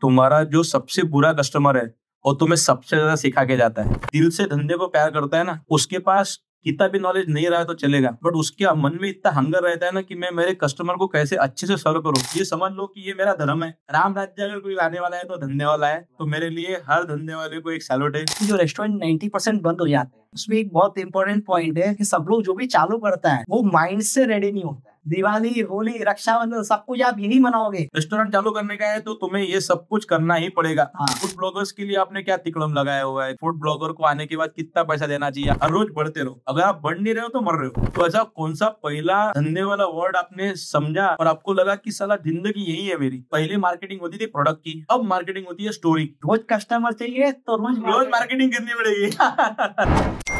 तुम्हारा जो सबसे बुरा कस्टमर है और तुम्हें सबसे ज्यादा सिखा के जाता है दिल से धंधे को प्यार करता है ना उसके पास कितना भी नॉलेज नहीं रहा तो चलेगा बट उसके मन में इतना हंगर रहता है ना कि मैं मेरे कस्टमर को कैसे अच्छे से सर्व करूँ ये समझ लो कि ये मेरा धर्म है राम राज्य अगर कोई आने वाला है तो धंधे वाला है तो मेरे लिए हर धंधे वाले को एक सैलोट है जो रेस्टोरेंट नाइन्टी परसेंट बंद हो जाते हैं उसमें एक बहुत इंपॉर्टेंट पॉइंट है कि सब लोग जो भी चालू करता है वो माइंड से रेडी नहीं होता दिवाली होली रक्षाबंधन सब कुछ आप यही मनाओगे रेस्टोरेंट चालू करने का है तो तुम्हें ये सब कुछ करना ही पड़ेगा हाँ। फूड ब्लॉगर्स के लिए आपने क्या तिकड़म लगाया हुआ है फूड ब्लॉगर को आने के बाद कितना पैसा देना चाहिए हर रोज बढ़ते रहो अगर आप बढ़ नहीं रहे हो तो मर रहे हो तो ऐसा कौन सा पहला धंधे वाला वर्ड आपने समझा और आपको लगा की सलाह जिंदगी यही है मेरी पहले मार्केटिंग होती थी प्रोडक्ट की अब मार्केटिंग होती है स्टोरी रोज कस्टमर चाहिए तो रोज रोज मार्केटिंग करनी पड़ेगी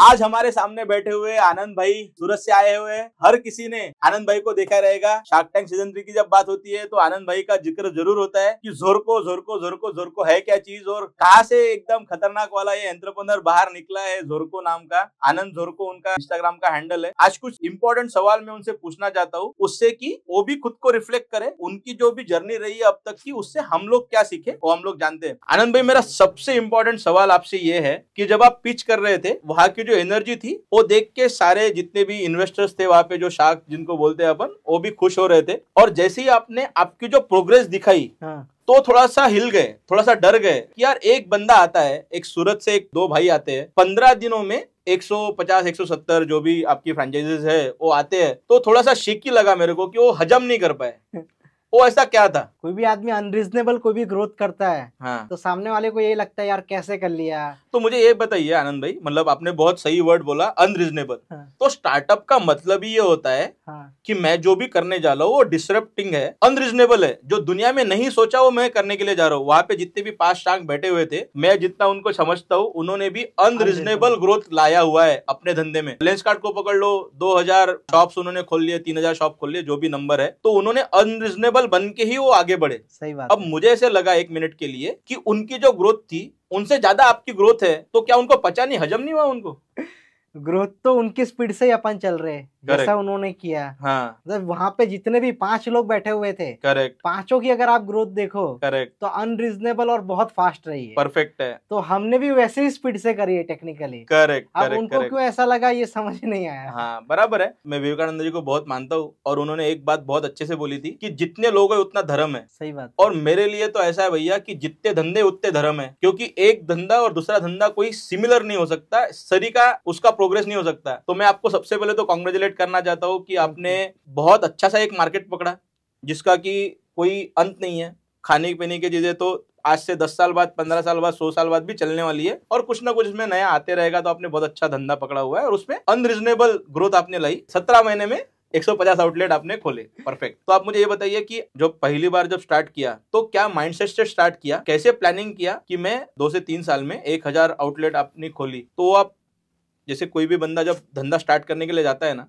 आज हमारे सामने बैठे हुए आनंद भाई सूरत से आए हुए हर किसी ने आनंद भाई को देखा रहेगा शार्क टैंक सीजन थ्री की जब बात होती है तो आनंद भाई का जिक्र जरूर होता है कि जोर को जोर को है क्या चीज और कहा से एकदम खतरनाक वाला ये एंट्रप्रनर बाहर निकला है जोरको नाम का आनंद जोरको उनका इंस्टाग्राम का हैंडल है आज कुछ इम्पोर्टेंट सवाल मैं उनसे पूछना चाहता हूँ उससे की वो भी खुद को रिफ्लेक्ट करे उनकी जो भी जर्नी रही है अब तक की उससे हम लोग क्या सीखे वो हम लोग जानते हैं आनंद भाई मेरा सबसे इम्पोर्टेंट सवाल आपसे ये है कि जब आप पिच कर रहे थे वहां की जो एनर्जी थी वो देख के सारे जितने भी इन्वेस्टर्स थे वहां पे जो शार्क जिनको बोलते हैं अपन वो भी खुश हो रहे थे और जैसे ही आपने आपकी जो प्रोग्रेस दिखाई हाँ। तो थोड़ा सा हिल गए थोड़ा सा डर गए कि यार एक बंदा आता है एक सूरत से एक दो भाई आते हैं पंद्रह दिनों में 150, 170 जो भी आपकी फ्रेंचाइजीज है वो आते हैं तो थोड़ा सा शेकी लगा मेरे को कि वो हजम नहीं कर पाए हाँ। वो ऐसा क्या था कोई भी आदमी अनरिजनेबल कोई भी ग्रोथ करता है हाँ। तो सामने वाले को ये लगता है यार कैसे कर लिया तो मुझे ये बताइए आनंद भाई मतलब आपने बहुत सही वर्ड बोला अनरिजनेबल हाँ। तो स्टार्टअप का मतलब ही ये होता है हाँ। कि मैं जो भी करने जा रहा हूँ वो डिसरप्टिंग है अनरिजनेबल है जो दुनिया में नहीं सोचा वो मैं करने के लिए जा रहा हूँ वहाँ पे जितने भी पास शांक बैठे हुए थे मैं जितना उनको समझता हूँ उन्होंने भी अनरिजनेबल ग्रोथ लाया हुआ है अपने धंधे में लेंस कार्ड को पकड़ लो दो हजार शॉप उन्होंने खोल लिए तीन हजार शॉप खोल लिए जो भी नंबर है तो उन्होंने अनरिजनेबल एग्जाम्पल बन के ही वो आगे बढ़े सही बात अब मुझे ऐसे लगा एक मिनट के लिए कि उनकी जो ग्रोथ थी उनसे ज्यादा आपकी ग्रोथ है तो क्या उनको पचा नहीं हजम नहीं हुआ उनको ग्रोथ तो उनकी स्पीड से ही अपन चल रहे जैसा उन्होंने किया हाँ मतलब वहाँ पे जितने भी पांच लोग बैठे हुए थे करेक्ट पांचों की अगर आप ग्रोथ देखो करेक्ट तो अनरिजनेबल और बहुत फास्ट रही है परफेक्ट है तो हमने भी वैसे ही स्पीड से करी है टेक्निकली करेक्ट अब उनको correct. क्यों ऐसा लगा ये समझ नहीं आया हाँ बराबर है मैं विवेकानंद जी को बहुत मानता हूँ और उन्होंने एक बात बहुत अच्छे से बोली थी की जितने लोग है उतना धर्म है सही बात और मेरे लिए तो ऐसा है भैया की जितने धंधे उतने धर्म है क्योंकि एक धंधा और दूसरा धंधा कोई सिमिलर नहीं हो सकता सरी का उसका प्रोग्रेस नहीं हो सकता है तो मैं आपको सबसे पहले तो कॉन्ग्रेचुलेट करना चाहता हूँ कि आपने बहुत अच्छा सा एक मार्केट पकड़ा जिसका कि कोई अंत नहीं है खाने पीने की चीज़ें तो आज से दस साल बाद पंद्रह साल बाद सौ साल बाद भी चलने वाली है और कुछ ना कुछ इसमें नया आते रहेगा तो आपने बहुत अच्छा धंधा पकड़ा हुआ है और उसमें अनरिजनेबल ग्रोथ आपने लाई सत्रह महीने में एक सौ पचास आउटलेट आपने खोले परफेक्ट तो आप मुझे ये बताइए कि जो पहली बार जब स्टार्ट किया तो क्या माइंडसेट से स्टार्ट किया कैसे प्लानिंग किया कि मैं दो से तीन साल में एक हजार आउटलेट आपने खोली तो आप जैसे कोई भी बंदा जब धंधा स्टार्ट करने के लिए जाता है ना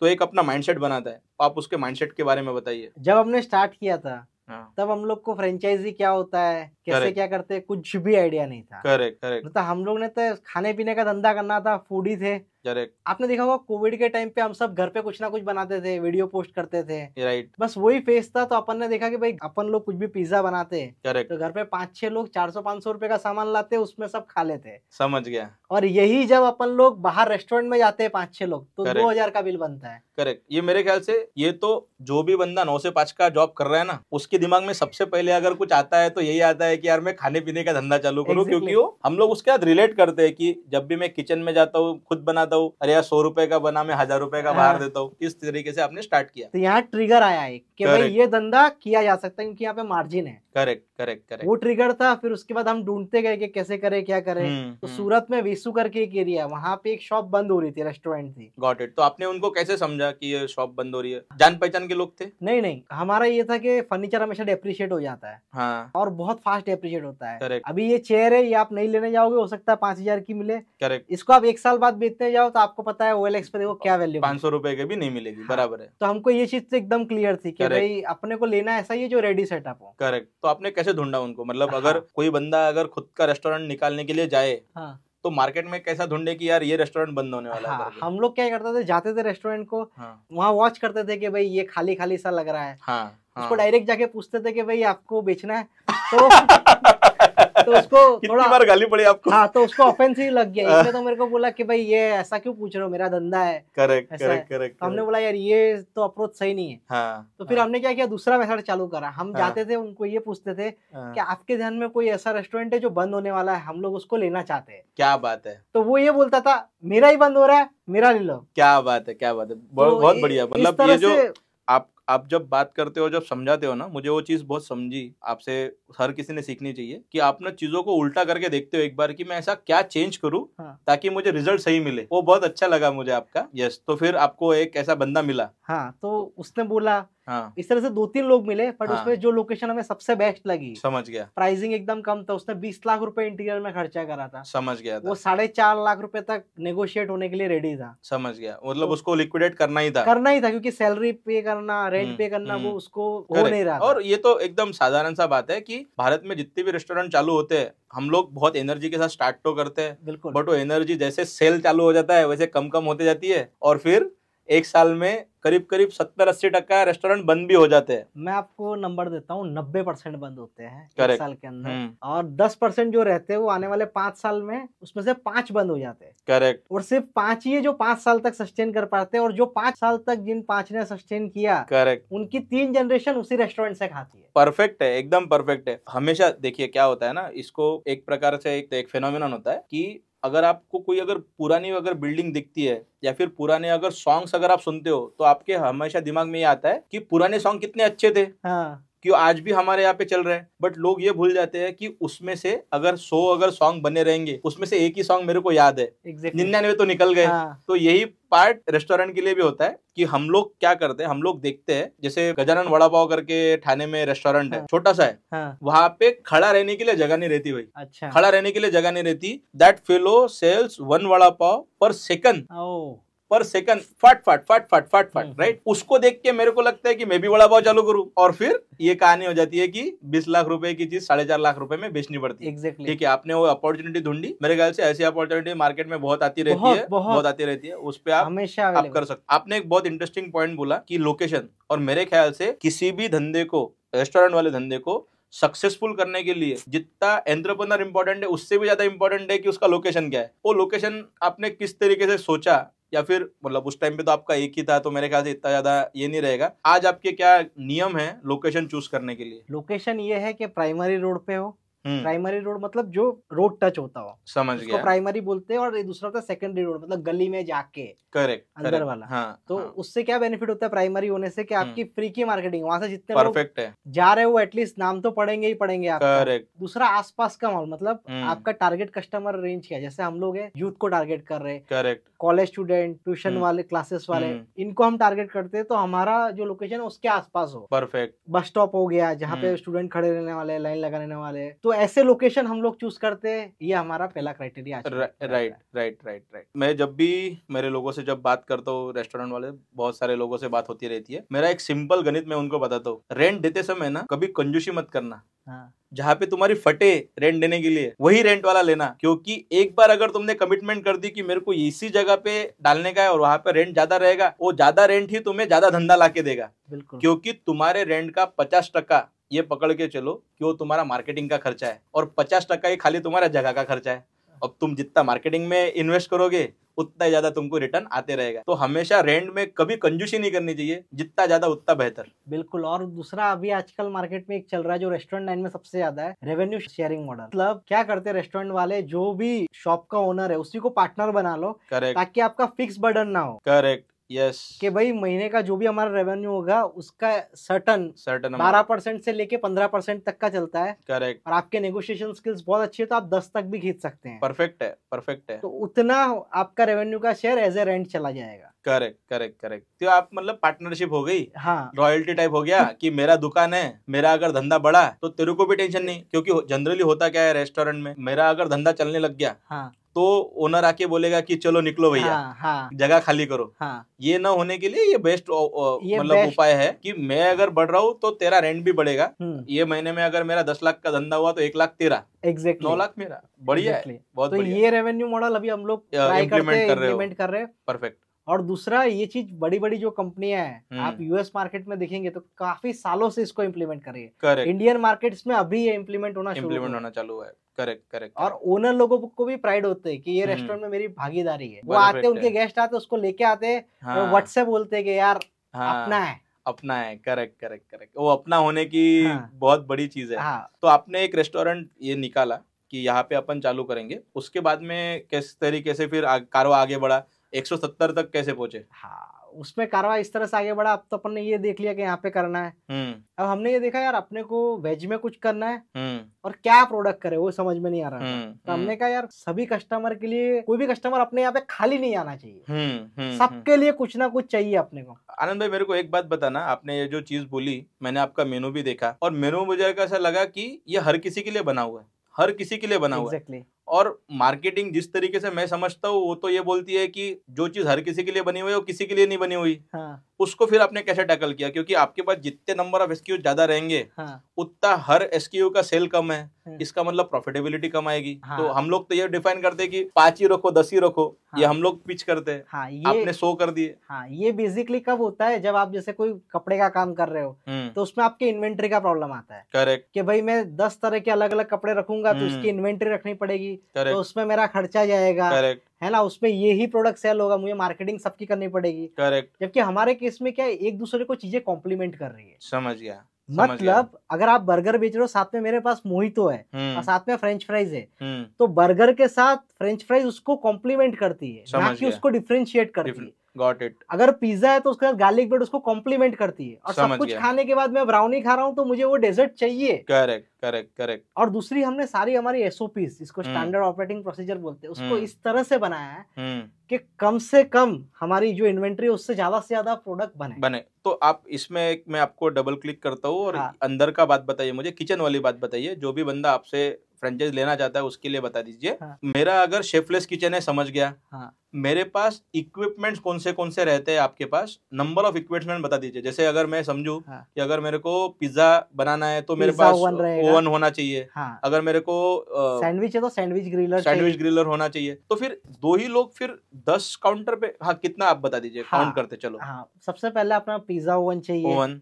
तो एक अपना माइंडसेट बनाता है तो आप उसके माइंडसेट के बारे में बताइए जब हमने स्टार्ट किया था हाँ। तब हम लोग को फ्रेंचाइजी क्या होता है कैसे क्या करते हैं कुछ भी आइडिया नहीं था करेक्ट करेक्ट मतलब हम लोग ने तो खाने पीने का धंधा करना था फूडी थे करेक्ट आपने देखा होगा कोविड के टाइम पे हम सब घर पे कुछ ना कुछ बनाते थे वीडियो पोस्ट करते थे राइट बस वही फेस था तो अपन ने देखा कि भाई अपन लोग कुछ भी पिज्जा बनाते हैं करेक्ट तो घर पे पाँच छह लोग चार सौ पांच सौ रूपये का सामान लाते उसमें सब खा लेते समझ गया और यही जब अपन लोग बाहर रेस्टोरेंट में जाते हैं पाँच छह लोग तो दो हजार का बिल बनता है करेक्ट ये मेरे ख्याल से ये तो जो भी बंदा नौ से पाँच का जॉब कर रहा है ना उसके दिमाग में सबसे पहले अगर कुछ आता है तो यही आता है कि यार मैं खाने पीने का धंधा चालू करूँ क्योंकि हम लोग उसके साथ रिलेट करते हैं कि जब भी मैं किचन में जाता हूँ खुद बनाता देता हूँ अरे यार सौ रुपए का बना मैं हजार रुपए का बाहर हाँ। देता हूँ इस तरीके से आपने स्टार्ट किया तो यहाँ ट्रिगर आया है कि भाई ये धंधा किया जा सकता है क्योंकि यहाँ पे मार्जिन है करेक्ट करेक्ट करेक्ट वो ट्रिगर था फिर उसके बाद हम ढूंढते गए कि कैसे करें क्या करें हम्म, तो हम्म। सूरत में वेसू करके एक एरिया वहाँ पे एक शॉप बंद हो रही थी रेस्टोरेंट थी गॉट इट तो आपने उनको कैसे समझा कि ये शॉप बंद हो रही है जान पहचान के लोग थे नहीं नहीं हमारा ये था कि फर्नीचर हमेशा डेप्रिशिएट हो जाता है हाँ। और बहुत फास्ट डेप्रिशिएट होता है करेक्ट अभी ये चेयर है ये आप नहीं लेने जाओगे हो सकता है पांच हजार की मिले करेक्ट इसको आप एक साल बाद बेचने जाओ तो आपको पता है ओएलएक्स पे देखो क्या वैल्यू पांच सौ रुपए की भी नहीं मिलेगी हाँ। बराबर है तो हमको ये चीज तो एकदम क्लियर थी की भाई अपने को लेना ऐसा ही जो रेडी सेटअप हो करेक्ट तो आपने कैसे ढूंढा उनको मतलब हाँ। अगर कोई बंदा अगर खुद का रेस्टोरेंट निकालने के लिए जाए हाँ। तो मार्केट में कैसा ढूंढे कि यार ये रेस्टोरेंट बंद होने वाला हाँ, है हम लोग क्या करते थे जाते थे रेस्टोरेंट को हाँ, वहाँ वॉच करते थे कि भाई ये खाली खाली सा लग रहा है हाँ, हाँ, उसको डायरेक्ट जाके पूछते थे कि भाई आपको बेचना है तो तो उसको थोड़ा बार गाली पड़ी आपको हाँ तो उसको ही लग गया इसलिए तो मेरे को बोला कि भाई ये ऐसा क्यों पूछ रहे हो मेरा धंधा है करेक्ट करेक्ट करेक्ट हमने बोला यार ये तो अप्रोच सही नहीं है हाँ, तो फिर हाँ। हमने क्या किया दूसरा मेथड चालू करा हम हाँ। जाते थे उनको ये पूछते थे कि आपके ध्यान में कोई ऐसा रेस्टोरेंट है जो बंद होने वाला है हम लोग उसको लेना चाहते हैं क्या बात है तो वो ये बोलता था मेरा ही बंद हो रहा है मेरा ले लो क्या बात है क्या बात है बहुत तो बढ़िया मतलब ये जो आप जब बात करते हो जब समझाते हो ना मुझे वो चीज़ बहुत समझी आपसे हर किसी ने सीखनी चाहिए कि आप ना चीज़ों को उल्टा करके देखते हो एक बार कि मैं ऐसा क्या चेंज करूँ हाँ। ताकि मुझे रिजल्ट सही मिले वो बहुत अच्छा लगा मुझे आपका यस तो फिर आपको एक ऐसा बंदा मिला हाँ तो उसने बोला हाँ. इस तरह से दो तीन लोग मिले बट हाँ. उसमें जो लोकेशन हमें सबसे बेस्ट लगी समझ गया प्राइसिंग एकदम कम था उसने बीस लाख रुपए इंटीरियर में खर्चा करा था समझ गया था। वो साढ़े चार लाख रुपए तक नेगोशिएट होने के लिए रेडी था समझ गया मतलब तो, उसको लिक्विडेट करना ही था करना ही था क्योंकि सैलरी पे करना रेंट पे हम्म, करना हम्म। वो उसको हो नहीं रहा और ये तो एकदम साधारण सा बात है की भारत में जितने भी रेस्टोरेंट चालू होते हैं हम लोग बहुत एनर्जी के साथ स्टार्ट तो करते हैं बिल्कुल बट वो एनर्जी जैसे सेल चालू हो जाता है वैसे कम कम होते जाती है और फिर एक साल में करीब करीब सत्तर अस्सी टका रेस्टोरेंट बंद भी हो जाते हैं मैं आपको नंबर देता हूँ नब्बे परसेंट बंद होते हैं एक साल के अंदर हम्म। और दस परसेंट जो रहते हैं वो आने वाले पांच साल में उसमें से पांच बंद हो जाते हैं करेक्ट और सिर्फ पांच ही जो पांच साल तक सस्टेन कर पाते हैं और जो पांच साल तक जिन पांच ने सस्टेन किया करेक्ट उनकी तीन जनरेशन उसी रेस्टोरेंट से खाती है परफेक्ट है एकदम परफेक्ट है हमेशा देखिए क्या होता है ना इसको एक प्रकार से एक, एक फेनोमिन होता है की अगर आपको कोई अगर पुरानी अगर बिल्डिंग दिखती है या फिर पुराने अगर सॉन्ग्स अगर आप सुनते हो तो आपके हमेशा दिमाग में ये आता है कि पुराने सॉन्ग कितने अच्छे थे हाँ। कि आज भी हमारे यहाँ पे चल रहा है बट लोग ये भूल जाते हैं कि उसमें से अगर सो अगर सॉन्ग बने रहेंगे उसमें से एक ही सॉन्ग मेरे को याद है exactly. निन्यानवे तो निकल गए हाँ. तो यही पार्ट रेस्टोरेंट के लिए भी होता है कि हम लोग क्या करते हैं हम लोग देखते हैं जैसे गजानन वड़ा पाव करके ठाणे में रेस्टोरेंट हाँ, है छोटा सा है हाँ, वहाँ पे खड़ा रहने के लिए जगह नहीं रहती भाई अच्छा खड़ा रहने के लिए जगह नहीं रहती that fellow sells one vada pav पर सेकंड पर सेकंड फट फट फट फट फट फट राइट हम्म, हम्म। उसको देख के मेरे को लगता है कि मैं भी बड़ा पाव चालू करूँ और फिर ये कहानी हो जाती है कि बीस लाख रुपए की चीज साढ़े चार लाख रुपए में बेचनी पड़ती है exactly. ठीक है आपने वो अपॉर्चुनिटी ढूंढी मेरे ख्याल से ऐसी अपॉर्चुनिटी मार्केट में बहुत आती रहती बहुत, है बहुत, बहुत आती रहती है उस पर आप हमेशा आप कर सकते आपने एक बहुत इंटरेस्टिंग पॉइंट बोला की लोकेशन और मेरे ख्याल से किसी भी धंधे को रेस्टोरेंट वाले धंधे को सक्सेसफुल करने के लिए जितना एंट्रप्रनर इंपॉर्टेंट है उससे भी ज्यादा इंपॉर्टेंट है कि उसका लोकेशन क्या है वो लोकेशन आपने किस तरीके से सोचा या फिर मतलब उस टाइम पे तो आपका एक ही था तो मेरे ख्याल से इतना ज्यादा ये नहीं रहेगा आज आपके क्या नियम है लोकेशन चूज करने के लिए लोकेशन ये है कि प्राइमरी रोड पे हो प्राइमरी हम्म। रोड मतलब जो रोड टच होता हो समझ गया प्राइमरी बोलते हैं और दूसरा होता है सेकेंडरी रोड मतलब गली में जाके करेक्ट अंदर correct, वाला हाँ, तो हाँ. उससे क्या बेनिफिट होता है प्राइमरी होने से कि हम्म। आपकी फ्री की मार्केटिंग वहां से जितने परफेक्ट है जा रहे हो एटलीस्ट नाम तो पड़ेंगे ही पड़ेंगे आप करेक्ट दूसरा आसपास का माहौल मतलब हम्म। आपका टारगेट कस्टमर रेंज क्या जैसे हम लोग है यूथ को टारगेट कर रहे हैं करेक्ट कॉलेज स्टूडेंट ट्यूशन वाले क्लासेस वाले इनको हम टारगेट करते हैं तो हमारा जो लोकेशन उसके आसपास हो परफेक्ट बस स्टॉप हो गया जहाँ पे स्टूडेंट खड़े रहने वाले लाइन लगा रहने वाले तो ऐसे लोकेशन हम लोग चूज करते हैं ये हमारा पहला criteria right right right right मैं जब भी मेरे लोगों से जब बात करता हूँ रेस्टोरेंट वाले बहुत सारे लोगों से बात होती रहती है मेरा एक सिंपल गणित मैं उनको बताता हूँ रेंट देते समय ना कभी कंजूसी मत करना हाँ। जहाँ पे तुम्हारी फटे रेंट देने के लिए वही रेंट वाला लेना क्योंकि एक बार अगर तुमने कमिटमेंट कर दी कि मेरे को इसी जगह पे डालने का है और वहां पे रेंट ज्यादा रहेगा वो ज्यादा रेंट ही तुम्हें ज्यादा धंधा ला के देगा बिल्कुल क्योंकि तुम्हारे रेंट का पचास टका ये पकड़ के चलो कि वो तुम्हारा मार्केटिंग का खर्चा है और पचास टका ही खाली तुम्हारा जगह का खर्चा है अब तुम जितना मार्केटिंग में इन्वेस्ट करोगे उतना ही ज्यादा तुमको रिटर्न आते रहेगा तो हमेशा रेंट में कभी कंजूसी नहीं करनी चाहिए जितना ज्यादा उतना बेहतर बिल्कुल और दूसरा अभी आजकल मार्केट में एक चल रहा है जो रेस्टोरेंट लाइन में सबसे ज्यादा है रेवेन्यू शेयरिंग मॉडल मतलब क्या करते हैं रेस्टोरेंट वाले जो भी शॉप का ओनर है उसी को पार्टनर बना लो करेक्ट ताकि आपका फिक्स बर्डन ना हो करेक्ट यस yes. कि भाई महीने का जो भी हमारा रेवेन्यू होगा उसका सर्टन सर्टन बारह परसेंट से लेके पंद्रह परसेंट तक का चलता है करेक्ट और आपके नेगोशिएशन स्किल्स बहुत अच्छी है तो आप दस तक भी खींच सकते हैं परफेक्ट है परफेक्ट है तो उतना आपका रेवेन्यू का शेयर एज ए रेंट चला जाएगा करेक्ट करेक्ट करेक्ट तो आप मतलब पार्टनरशिप हो गई हाँ रॉयल्टी टाइप हो गया कि मेरा दुकान है मेरा अगर धंधा बढ़ा तो तेरे को भी टेंशन नहीं क्योंकि जनरली होता क्या है रेस्टोरेंट में मेरा अगर धंधा चलने लग गया हाँ तो ओनर आके बोलेगा कि चलो निकलो भैया हाँ, हाँ, जगह खाली करो हाँ, ये ना होने के लिए ये बेस्ट मतलब उपाय है कि मैं अगर बढ़ रहा हूँ तो तेरा रेंट भी बढ़ेगा हम्म। ये महीने में अगर मेरा दस लाख का धंधा हुआ तो एक लाख तेरा एक्ट नौ लाख मेरा बढ़िया exactly. है बहुत तो ये रेवेन्यू मॉडल अभी हम लोग इम्प्लीमेंट कर रहे हैं परफेक्ट और दूसरा ये चीज बड़ी बड़ी जो कंपनियां हैं आप हम्म। यूएस मार्केट में देखेंगे तो काफी सालों से इसको इम्प्लीमेंट कर रही है इंडियन मार्केट्स में अभी ये इम्प्लीमेंट होना इम्प्लीमेंट होना चालू है करेक्ट करेक्ट और ओनर लोगों को भी प्राइड होते हैं कि ये रेस्टोरेंट हम्म। में मेरी भागीदारी है वो आते उनके गेस्ट आते उसको लेके आते व्हाट्सएप बोलते कि यार हाँ। अपना है अपना है करेक्ट करेक्ट करेक्ट वो अपना होने की हाँ, बहुत बड़ी चीज है हाँ, तो आपने एक रेस्टोरेंट ये निकाला कि यहाँ पे अपन चालू करेंगे उसके बाद में किस तरीके से फिर आ, कारो आगे बढ़ा 170 तक कैसे पहुंचे हाँ उसमें कार्रवाई इस तरह से आगे बढ़ा अब तो अपन ने ये देख लिया कि यहाँ पे करना है हम्म। अब हमने ये देखा यार अपने को वेज में कुछ करना है हम्म। और क्या प्रोडक्ट करे वो समझ में नहीं आ रहा हम्म, तो हमने कहा यार सभी कस्टमर के लिए कोई भी कस्टमर अपने यहाँ पे खाली नहीं आना चाहिए सबके लिए कुछ ना कुछ चाहिए अपने को आनंद भाई मेरे को एक बात बताना आपने ये जो चीज बोली मैंने आपका मेनू भी देखा और मेनू मुझे ऐसा लगा की ये हर किसी के लिए बना हुआ है हर किसी के लिए बना हुआ है और मार्केटिंग जिस तरीके से मैं समझता हूँ वो तो ये बोलती है कि जो चीज हर किसी के लिए बनी हुई है वो किसी के लिए नहीं बनी हुई हाँ. उसको फिर आपने कैसे टैकल किया क्योंकि आपके पास जितने नंबर ऑफ एसक्यू ज्यादा रहेंगे हाँ। उतना हर एसक्यू का सेल कम है हाँ। इसका मतलब प्रॉफिटेबिलिटी कम आएगी हाँ। तो हम लोग तो ये डिफाइन करते हैं कि पांच ही रखो दस ही रखो हाँ। ये हम लोग पिच करते हैं हाँ, ये, आपने सो कर दिए हाँ ये बेसिकली कब होता है जब आप जैसे कोई कपड़े का काम कर रहे हो हम्म। तो उसमें आपके इन्वेंट्री का प्रॉब्लम आता है करेक्ट कि भाई मैं दस तरह के अलग अलग कपड़े रखूंगा तो उसकी इन्वेंट्री हम्म। रखनी पड़ेगी तो उसमें मेरा खर्चा जाएगा है ना उसमें ये ही प्रोडक्ट सेल होगा मुझे मार्केटिंग सबकी करनी पड़ेगी करेक्ट जबकि हमारे केस में क्या है एक दूसरे को चीजें कॉम्प्लीमेंट कर रही है समझ गया मतलब अगर आप बर्गर बेच रहे हो साथ में मेरे पास मोहितो है हम्म। और साथ में फ्रेंच फ्राइज है हम्म। तो बर्गर के साथ फ्रेंच फ्राइज उसको कॉम्प्लीमेंट करती है ना कि उसको डिफ्रेंशिएट करती है गॉट इट अगर पिज्जा है तो उसके साथ गार्लिक ब्रेड उसको कॉम्प्लीमेंट करती है और सब कुछ खाने के बाद मैं ब्राउनी खा रहा हूँ तो मुझे वो डेजर्ट चाहिए करेक्ट करेक्ट करेक्ट और दूसरी हमने सारी हमारी एसओपी जिसको स्टैंडर्ड ऑपरेटिंग प्रोसीजर बोलते हैं उसको हम्म। इस तरह से बनाया है हम्म। कि कम से कम हमारी जो इन्वेंट्री उससे ज्यादा से ज्यादा प्रोडक्ट बने बने तो आप इसमें मैं आपको डबल क्लिक करता हूँ और हाँ। अंदर का बात बताइए मुझे किचन वाली बात बताइए जो भी बंदा आपसे फ्रेंचाइज लेना चाहता है उसके लिए बता दीजिए हाँ। मेरा अगर शेफलेस किचन है समझ गया हाँ। मेरे पास इक्विपमेंट्स कौन से कौन से रहते हैं आपके पास नंबर ऑफ इक्विपमेंट बता दीजिए जैसे अगर मैं समझू हाँ। कि अगर मेरे को पिज्जा बनाना है तो मेरे पास ओवन होना चाहिए हाँ। अगर मेरे को सैंडविच है तो सैंडविच ग्रिलर सैंडविच ग्रिलर होना चाहिए तो फिर दो ही लोग फिर दस काउंटर पे हाँ कितना आप बता दीजिए काउंट हाँ। करते चलो हाँ। सबसे पहले अपना पिज्जा ओवन चाहिए ओवन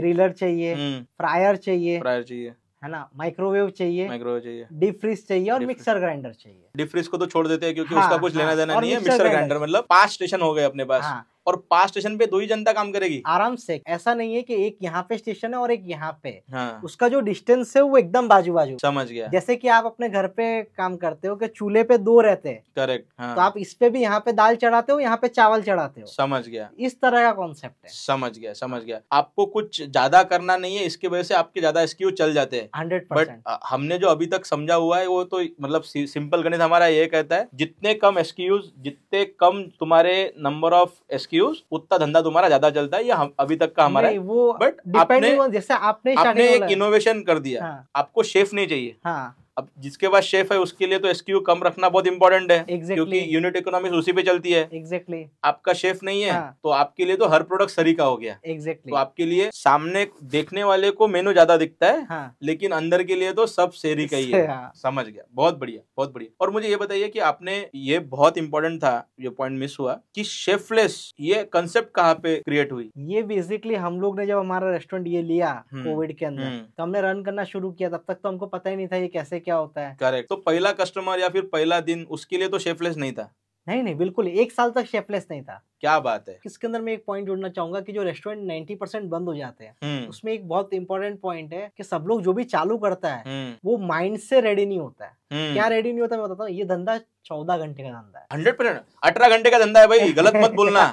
ग्रिलर हम्म। चाहिए फ्रायर हम्म। चाहिए फ्रायर चाहिए है ना माइक्रोवेव चाहिए माइक्रोवेव चाहिए डीप फ्रिज चाहिए और मिक्सर ग्राइंडर चाहिए डीप फ्रिज को तो छोड़ देते हैं क्योंकि हाँ, उसका कुछ हाँ, लेना देना नहीं है मिक्सर ग्राइंडर मतलब पांच स्टेशन हो गए अपने पास हाँ, और पांच स्टेशन पे दो ही जनता काम करेगी आराम से ऐसा नहीं है कि एक यहाँ पे स्टेशन है और एक यहाँ पे हाँ। उसका जो डिस्टेंस है वो एकदम बाजू बाजू समझ गया जैसे कि आप अपने घर पे काम करते हो कि चूल्हे पे दो रहते हैं करेक्ट हाँ। तो आप इस पे भी यहाँ पे दाल चढ़ाते हो यहाँ पे चावल चढ़ाते हो समझ गया इस तरह का कॉन्सेप्ट है समझ गया समझ गया आपको कुछ ज्यादा करना नहीं है इसकी वजह से आपके ज्यादा स्क्यू चल जाते हैं हंड्रेड बट हमने जो अभी तक समझा हुआ है वो तो मतलब सिंपल गणित हमारा ये कहता है जितने कम एस्क्यूज जितने कम तुम्हारे नंबर ऑफ एस्क्यू एक्सक्यूज उतना धंधा तुम्हारा ज्यादा चलता है या अभी तक का हमारा वो बट आपने जैसे आपने, आपने एक इनोवेशन कर दिया हाँ। आपको शेफ नहीं चाहिए हाँ। अब जिसके पास शेफ है उसके लिए तो एसक्यू कम रखना बहुत इंपॉर्टेंट है exactly. क्योंकि यूनिट इकोनॉमिक्स उसी पे चलती है एग्जैक्टली exactly. आपका शेफ नहीं है हाँ. तो आपके लिए तो हर प्रोडक्ट सरी का हो गया एग्जैक्टली exactly. तो आपके लिए सामने देखने वाले को मेनू ज्यादा दिखता है हाँ. लेकिन अंदर के लिए तो सब शेरी का ही है हाँ. समझ गया बहुत बढ़िया बहुत बढ़िया और मुझे ये बताइए की आपने ये बहुत इंपॉर्टेंट था ये पॉइंट मिस हुआ की शेफलेस ये कंसेप्ट कहाँ पे क्रिएट हुई ये बेसिकली हम लोग ने जब हमारा रेस्टोरेंट ये लिया कोविड हम्म। के अंदर हम्म। तो हमने रन करना शुरू किया तब तक तो हमको पता ही नहीं था ये कैसे क्या होता है करेक्ट तो पहला कस्टमर या फिर पहला दिन उसके लिए तो शेफलेस नहीं था नहीं नहीं बिल्कुल एक साल तक शेफलेस नहीं था क्या बात है इसके अंदर मैं एक पॉइंट जोड़ना चाहूंगा कि जो रेस्टोरेंट 90 परसेंट बंद हो जाते हैं हम्म। उसमें एक बहुत इंपॉर्टेंट पॉइंट है कि सब लोग जो भी चालू करता है हम्म। वो माइंड से रेडी नहीं होता है हम्म। क्या रेडी नहीं होता मैं बताता हूँ ये धंधा चौदह घंटे का धंधा है हंड्रेड परसेंट अठारह घंटे का धंधा है भाई गलत मत बोलना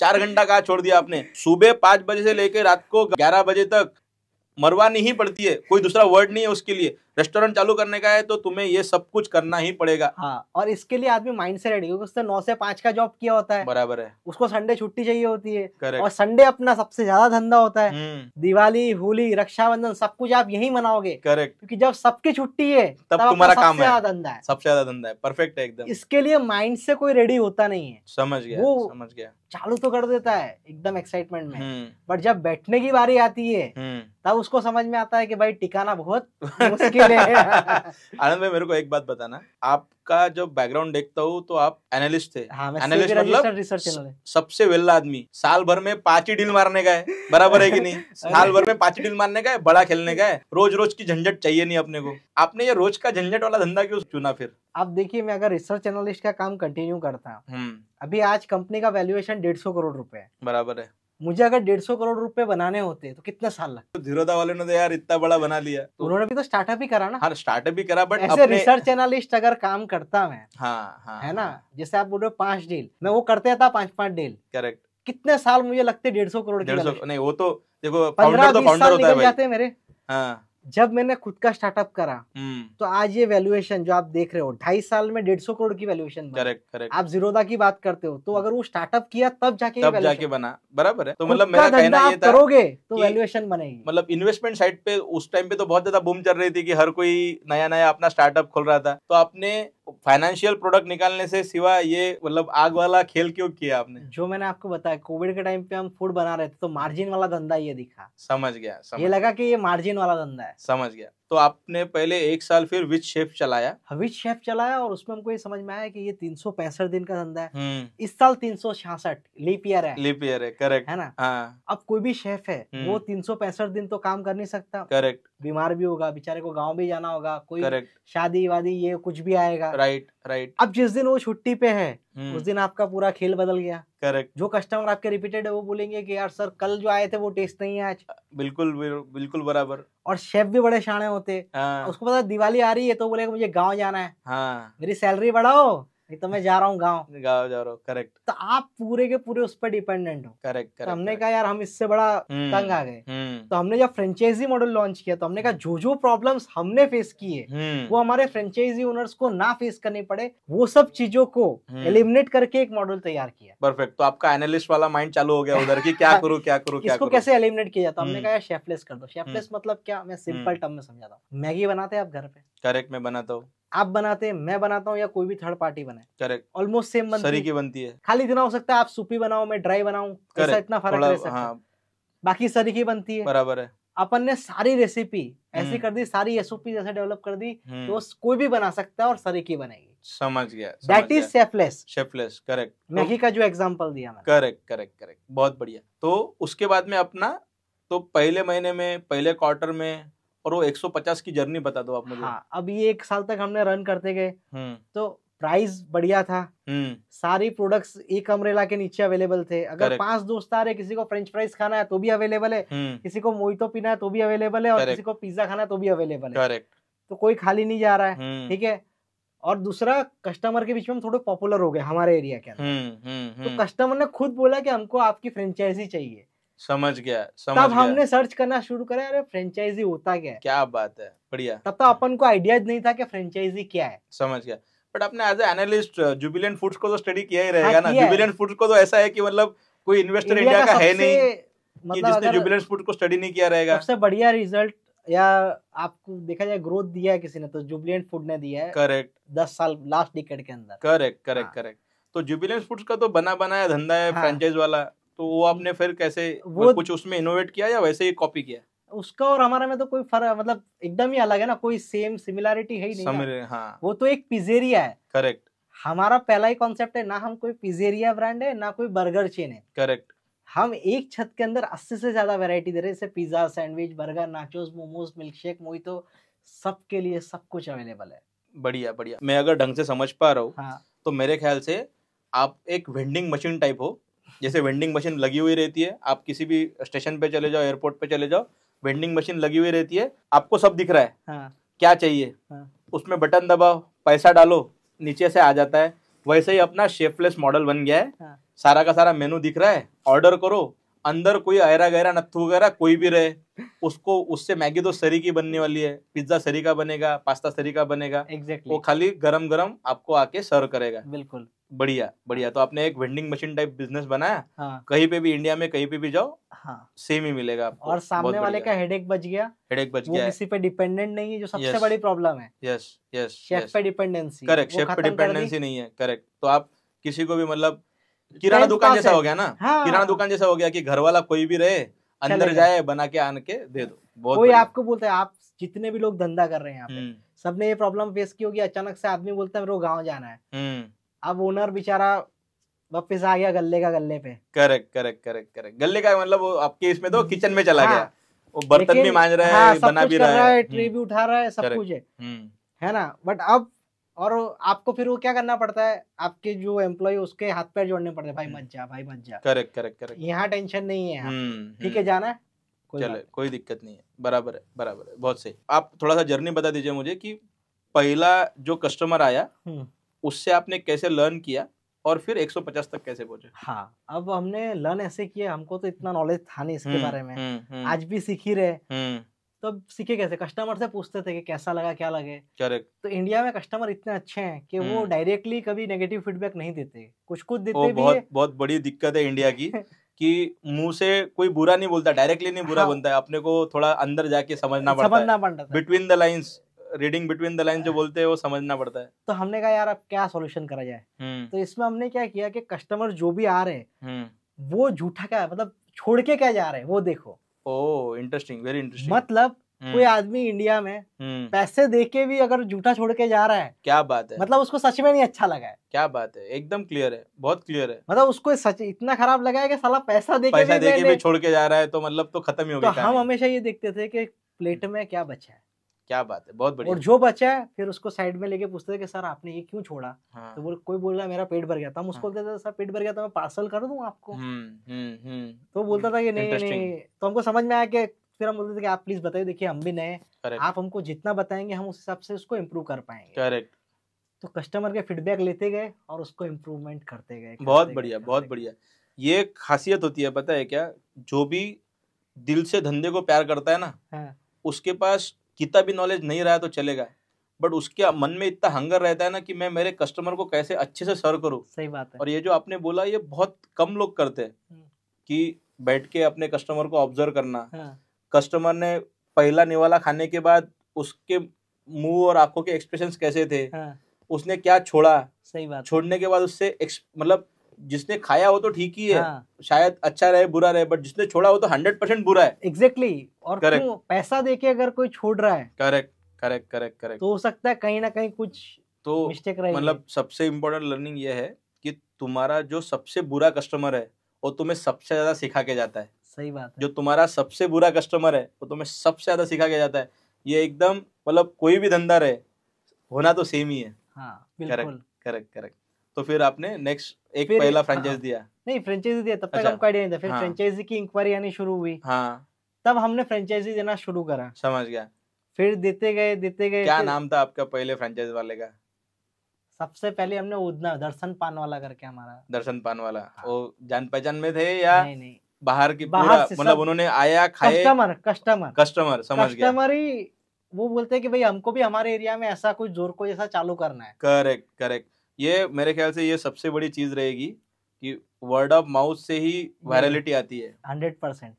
चार घंटा कहा छोड़ दिया आपने सुबह पांच बजे से लेकर रात को ग्यारह बजे तक मरवानी ही पड़ती है कोई दूसरा वर्ड नहीं है उसके लिए रेस्टोरेंट चालू करने का है तो तुम्हें ये सब कुछ करना ही पड़ेगा हाँ और इसके लिए आदमी माइंड से रेडी उसने नौ से पांच का जॉब किया होता है बराबर है उसको संडे छुट्टी चाहिए होती है Correct. और संडे अपना सबसे ज्यादा धंधा होता है हम्म। दिवाली होली रक्षाबंधन सब कुछ आप यही मनाओगे करेक्ट क्योंकि जब सबकी छुट्टी है तब, तब तुम्हारा काम है धंधा है सबसे ज्यादा धंधा है परफेक्ट है एकदम इसके लिए माइंड से कोई रेडी होता नहीं है समझ गया वो समझ गया चालू तो कर देता है एकदम एक्साइटमेंट में बट हम्म। जब बैठने की बारी आती है हम्म। तब उसको समझ में आता है कि भाई टिकाना बहुत मुश्किल आनंद भाई मेरे को एक बात बताना आपका जो बैकग्राउंड देखता हूँ तो आप एनालिस्ट थे हाँ, एनालिस्ट मतलब सबसे वेल्ला आदमी साल भर में पांच ही डील मारने का है बराबर है कि नहीं साल भर में पांच ही डील मारने का है बड़ा खेलने का है रोज रोज की झंझट चाहिए नहीं अपने को आपने ये रोज का झंझट वाला धंधा क्यों चुना फिर आप देखिए मैं अगर रिसर्च एनालिस्ट का काम कंटिन्यू करता हम्म। अभी आज कंपनी का वैल्यूएशन डेढ़ सौ करोड़ रुपए है बराबर है मुझे अगर डेढ़ सौ करोड़ रुपए बनाने होते तो कितना साल लगता लगते तो धीरोदा वाले ने तो यार इतना बड़ा बना लिया तो उन्होंने भी तो स्टार्टअप ही करा ना हर हाँ, स्टार्टअप ही करा बट ऐसे रिसर्च एनालिस्ट अगर काम करता मैं हाँ, हाँ, है ना हाँ. जैसे आप बोल रहे हो पांच डील मैं वो करते था पांच पांच डील करेक्ट कितने साल मुझे लगते डेढ़ सौ करोड़ डेढ़ सौ नहीं वो तो देखो फाउंडर तो फाउंडर होता है मेरे हाँ जब मैंने खुद का स्टार्टअप करा हम्म। तो आज ये वैल्यूएशन जो आप देख रहे हो ढाई साल में डेढ़ सौ करोड़ की वैल्यूएशन करेक्ट करेक्ट आप जीरोदा की बात करते हो तो हम्म। अगर वो स्टार्टअप किया तब जाके तब जाके बना बराबर है तो मतलब मेरा कहना ये करोगे तो वैल्यूएशन बनेगी मतलब इन्वेस्टमेंट साइड पे उस टाइम पे तो बहुत ज्यादा बूम चल रही थी कि हर कोई नया नया अपना स्टार्टअप खोल रहा था तो आपने फाइनेंशियल प्रोडक्ट निकालने से सिवा ये मतलब आग वाला खेल क्यों किया आपने जो मैंने आपको बताया कोविड के टाइम पे हम फूड बना रहे थे तो मार्जिन वाला धंधा ये दिखा समझ गया समझ ये लगा कि ये मार्जिन वाला धंधा है समझ गया तो आपने पहले एक साल फिर विच शेफ चलाया विच हाँ, शेफ चलाया और उसमें हमको ये समझ में आया कि ये तीन सौ पैंसठ दिन का धंधा है हम्म। इस साल तीन सौ छियासठ लीप ईयर है लीप ईयर है करेक्ट है ना हाँ। अब कोई भी शेफ है वो हम्म। तीन सौ पैंसठ दिन तो काम कर नहीं सकता करेक्ट बीमार भी होगा बेचारे को गाँव भी जाना होगा कोई शादी वादी ये कुछ भी आएगा राइट राइट अब जिस दिन वो छुट्टी पे है उस हम्म। दिन आपका पूरा खेल बदल गया करेक्ट जो कस्टमर आपके रिपीटेड है वो बोलेंगे कि यार सर कल जो आए थे वो टेस्ट नहीं है आज बिल्कुल बिल्कुल बराबर और शेफ भी बड़े शाणे होते हाँ। उसको पता दिवाली आ रही है तो बोलेगा मुझे गाँव जाना है हाँ। मेरी सैलरी बढ़ाओ तो मैं जा रहा हूँ गाँव गाँव जा रहा हूँ करेक्ट तो आप पूरे के पूरे उस पर डिपेंडेंट हो करेक्ट करेक्ट तो हमने कहा यार हम इससे बड़ा हम्म, तंग आ गए हम्म। तो हमने जब फ्रेंचाइजी मॉडल लॉन्च किया तो हमने कहा जो जो प्रॉब्लम्स हमने फेस किए हम्म। वो हमारे फ्रेंचाइजी ओनर्स को ना फेस करनी पड़े वो सब चीजों को एलिमिनेट करके एक मॉडल तैयार किया परफेक्ट तो आपका एनालिस्ट वाला माइंड चालू हो गया उधर की क्या करूँ क्या करूँ इसको कैसे एलिमिनेट किया जाता हमने कहा शेफलेस कर दो शेफलेस मतलब क्या मैं सिंपल टर्म में समझाता हूँ मैगी बनाते हैं आप घर पे करेक्ट मैं बनाता हूँ आप बनाते हैं मैं बनाता हूँ या कोई भी थर्ड पार्टी बनाए करेक्ट ऑलमोस्ट सेम बनती है बनती है खाली इतना हो सकता है आप सूपी बनाओ मैं ड्राई बनाऊ इतना फर्क रह सकता हाँ। बाकी सरी की बनती है बराबर है अपन ने सारी रेसिपी ऐसी हम्म। कर दी सारी एसओपी जैसे डेवलप कर दी हम्म। तो कोई भी बना सकता है और सरी की बनेगी समझ गया that is chefless chefless correct Maggi का जो एग्जांपल दिया मैंने करेक्ट करेक्ट करेक्ट बहुत बढ़िया तो उसके बाद में अपना तो पहले महीने में पहले क्वार्टर में और वो 150 की जर्नी बता दो आप मुझे हाँ अब ये एक साल तक हमने रन करते गए हम्म। तो प्राइस बढ़िया था हम्म। सारी प्रोडक्ट्स एक अमरेला के नीचे अवेलेबल थे अगर पांच दोस्त आ रहे किसी को फ्रेंच फ्राइज खाना है तो भी अवेलेबल है हम्म। किसी को मोहितो पीना है तो भी अवेलेबल है और किसी को पिज्जा खाना है तो भी अवेलेबल है तो कोई खाली नहीं जा रहा है ठीक है और दूसरा कस्टमर के बीच में हम थोड़े पॉपुलर हो गए हमारे एरिया के अंदर तो कस्टमर ने खुद बोला कि हमको आपकी फ्रेंचाइजी चाहिए समझ गया समझ तब गया। हमने सर्च करना शुरू करा अरे फ्रेंचाइजी होता क्या है क्या बात है बढ़िया तब तो अपन को आइडिया नहीं था कि फ्रेंचाइजी क्या है समझ गया बट आपने एज एनालिस्ट जुबिलियंट फूड्स को तो स्टडी किया ही हाँ, रहेगा ना जुबिलियंट फूड्स को तो ऐसा है कि मतलब कोई इन्वेस्टर इंडिया, का, है नहीं मतलब जिसने जुबिलियंट फूड को स्टडी नहीं किया रहेगा सबसे बढ़िया रिजल्ट या आपको देखा जाए ग्रोथ दिया है किसी ने तो जुबिलियंट फूड ने दिया है करेक्ट दस साल लास्ट डिकेड के अंदर करेक्ट करेक्ट करेक्ट तो जुबिलियंट फूड्स का तो बना बनाया धंधा है हाँ। फ्रेंचाइज वाला तो वो आपने फिर कैसे वो मतलब कुछ उसमें इनोवेट किया या वैसे ही कॉपी किया उसका और हमारा में तो कोई फर्क मतलब एकदम ही अलग है ना कोई सेम सिमिलरिटी है ही नहीं हाँ। वो तो एक पिजेरिया है करेक्ट हमारा पहला ही कॉन्सेप्ट है ना हम कोई पिजेरिया ब्रांड है ना कोई बर्गर चेन है करेक्ट हम एक छत के अंदर अस्सी से ज्यादा वेरायटी दे रहे हैं जैसे pizza sandwich burger nachos momos milk shake मोई तो सबके लिए सब कुछ अवेलेबल है बढ़िया बढ़िया मैं अगर ढंग से समझ पा रहा हूँ हाँ। तो मेरे ख्याल से आप एक वेंडिंग मशीन टाइप हो जैसे वेंडिंग मशीन लगी हुई रहती है आप किसी भी स्टेशन पे चले जाओ एयरपोर्ट पे चले जाओ वेंडिंग मशीन लगी हुई रहती है आपको सब दिख रहा है हाँ। क्या चाहिए हाँ। उसमें बटन दबाओ पैसा डालो नीचे से आ जाता है वैसे ही अपना शेपलेस मॉडल बन गया है हाँ। सारा का सारा मेनू दिख रहा है ऑर्डर करो अंदर कोई अयरा गहरा नत्थू वगैरह कोई भी रहे उसको उससे मैगी तो सरी की बनने वाली है पिज्जा सरी का बनेगा पास्ता सरी का बनेगा एग्जैक्ट वो खाली गरम गरम आपको आके सर्व करेगा बिल्कुल बढ़िया बढ़िया तो आपने एक वेंडिंग मशीन टाइप बिजनेस बनाया हाँ। कहीं पे भी इंडिया में कहीं पे भी जाओ हाँ। सेम ही मिलेगा आपको और सामने वाले का हेडेक बच गया हेडेक बच गया किसी पे डिपेंडेंट नहीं है जो सबसे yes, बड़ी प्रॉब्लम है यस यस शेफ पे डिपेंडेंसी करेक्ट शेफ पे डिपेंडेंसी नहीं है करेक्ट तो आप किसी को भी मतलब तो हाँ। किराना दुकान जैसा हो गया ना किराना दुकान जैसा हो गया की घर वाला कोई भी रहे अंदर जाए बना के आन के दे दो कोई आपको बोलता है आप जितने भी लोग धंधा कर रहे हैं यहाँ पे हम्म। सबने ये प्रॉब्लम फेस की होगी अचानक से आदमी बोलता है मेरे को गाँव जाना है हम्म। अब ओनर बेचारा वापिस आ गया गल्ले का गल्ले पे करेक्ट करेक्ट करेक्ट करेक्ट गल्ले का मतलब वो आपके इसमें तो किचन में चला हाँ। गया वो बर्तन भी मांज रहा है हाँ, बना भी रहा है ट्री हम्म। भी उठा रहा है सब कुछ है हम्म। है ना बट अब और आपको फिर वो क्या करना पड़ता है आपके जो एम्प्लॉय उसके हाथ पैर जोड़ने पड़ते भाई हम्म। मत जा भाई मत जा करेक्ट करेक्ट करेक्ट यहाँ टेंशन नहीं है ठीक है जाना कोई चले कोई दिक्कत नहीं है बराबर है बराबर है बहुत सही आप थोड़ा सा जर्नी बता दीजिए मुझे कि पहला जो कस्टमर आया उससे आपने कैसे लर्न किया और फिर 150 तक कैसे पहुंचे हाँ अब हमने लर्न ऐसे किया हमको तो इतना नॉलेज हम्म। था नहीं इसके हम्म, बारे में हम्म, आज भी सीख ही रहे तो सीखे कैसे कस्टमर से पूछते थे कि कैसा लगा क्या लगे करेक्ट तो इंडिया में कस्टमर इतने अच्छे हैं कि वो डायरेक्टली कभी नेगेटिव फीडबैक नहीं देते कुछ कुछ देते भी बहुत बहुत बड़ी दिक्कत है इंडिया की कि मुंह से कोई बुरा नहीं बोलता डायरेक्टली नहीं बुरा हाँ। बनता है अपने को थोड़ा अंदर जाके समझना पड़ता समझना पड़ता है between the lines reading between the line जो हाँ। बोलते हैं वो समझना पड़ता है तो हमने कहा यार अब क्या सोल्यूशन करा जाए हम्म। तो इसमें हमने क्या किया कि कस्टमर जो भी आ रहे हैं हम्म। वो झूठा क्या मतलब छोड़ के क्या जा रहे हैं वो देखो इंटरेस्टिंग वेरी इंटरेस्टिंग मतलब हम्म। कोई आदमी इंडिया में पैसे दे के भी अगर जूठा छोड़ के जा रहा है क्या बात है मतलब उसको सच में नहीं अच्छा लगा है क्या बात है एकदम क्लियर है बहुत क्लियर है मतलब उसको सच इतना खराब लगा है कि साला पैसा दे पैसा के भी भी छोड़ के जा रहा है तो मतलब तो खत्म ही हो तो गया तो हम हमेशा ये देखते थे कि प्लेट में क्या बचा है क्या बात है बहुत बढ़िया और जो बचा है फिर उसको साइड में लेके पूछते थे कि सर आपने ये क्यों छोड़ा हाँ। तो बोल कोई बोल रहा मेरा पेट भर गया था हम उसको हाँ। बोलते थे सर पेट भर गया था मैं पार्सल कर दूं आपको हम्म हम्म, हम्म तो बोलता हम्म, था कि नहीं नहीं तो हमको समझ में आया कि फिर हम बोलते थे कि आप प्लीज बताइए देखिए हम भी नए आप हमको जितना बताएंगे हम उस हिसाब से उसको इम्प्रूव कर पाएंगे करेक्ट तो कस्टमर के फीडबैक लेते गए और उसको इम्प्रूवमेंट करते गए बहुत बढ़िया बहुत बढ़िया ये खासियत होती है पता है क्या जो भी दिल से धंधे को प्यार करता है ना हाँ। उसके पास कितना भी नॉलेज नहीं रहा तो चलेगा बट उसके मन में इतना हंगर रहता है ना कि मैं मेरे कस्टमर को कैसे अच्छे से सर्व करूँ सही बात है और ये जो आपने बोला ये बहुत कम लोग करते हैं हम्म। कि बैठ के अपने कस्टमर को ऑब्जर्व करना हाँ। कस्टमर ने पहला निवाला खाने के बाद उसके मुंह और आंखों के एक्सप्रेशन कैसे थे हाँ। उसने क्या छोड़ा सही बात छोड़ने के बाद उससे मतलब जिसने खाया हो तो ठीक ही है हाँ। शायद अच्छा रहे बुरा रहे बट जिसने छोड़ा हो तो हंड्रेड परसेंट बुरा है एग्जैक्टली exactly. और करेक्ट पैसा देके अगर कोई छोड़ रहा है करेक्ट करेक्ट करेक्ट करेक्ट तो हो सकता है कहीं ना कहीं कुछ तो मिस्टेक रही मतलब सबसे इम्पोर्टेंट लर्निंग ये है कि तुम्हारा जो सबसे बुरा कस्टमर है वो तुम्हें सबसे ज्यादा सिखा के जाता है सही बात है। जो तुम्हारा सबसे बुरा कस्टमर है वो तुम्हें सबसे ज्यादा सिखा के जाता है ये एकदम मतलब कोई भी धंधा रहे होना तो सेम ही है हाँ, करेक्ट करेक्ट करेक्ट तो फिर आपने नेक्स्ट एक पहला फ्रेंचाइज हाँ, दिया नहीं फ्रेंचाइजी दिया तब तक अच्छा। आपका आइडिया नहीं था फिर फ्रेंचाइजी हाँ। की इंक्वायरी आनी शुरू हुई हाँ तब हमने फ्रेंचाइजी देना शुरू करा समझ गया फिर देते गए देते गए क्या नाम था आपका पहले फ्रेंचाइज वाले का सबसे पहले हमने उदना दर्शन पान वाला करके हमारा दर्शन पानवाला हाँ। वो जान पहचान में थे या नहीं नहीं बाहर की बाहर मतलब उन्होंने आया खाए कस्टमर कस्टमर कस्टमर समझ गया कस्टमर ही वो बोलते हैं कि भाई हमको भी हमारे एरिया में ऐसा कुछ जोर को जैसा चालू करना है करेक्ट करेक्ट ये मेरे ख्याल से ये सबसे बड़ी चीज रहेगी कि वर्ड ऑफ माउथ से ही वायरलिटी हम्म। आती है हंड्रेड परसेंट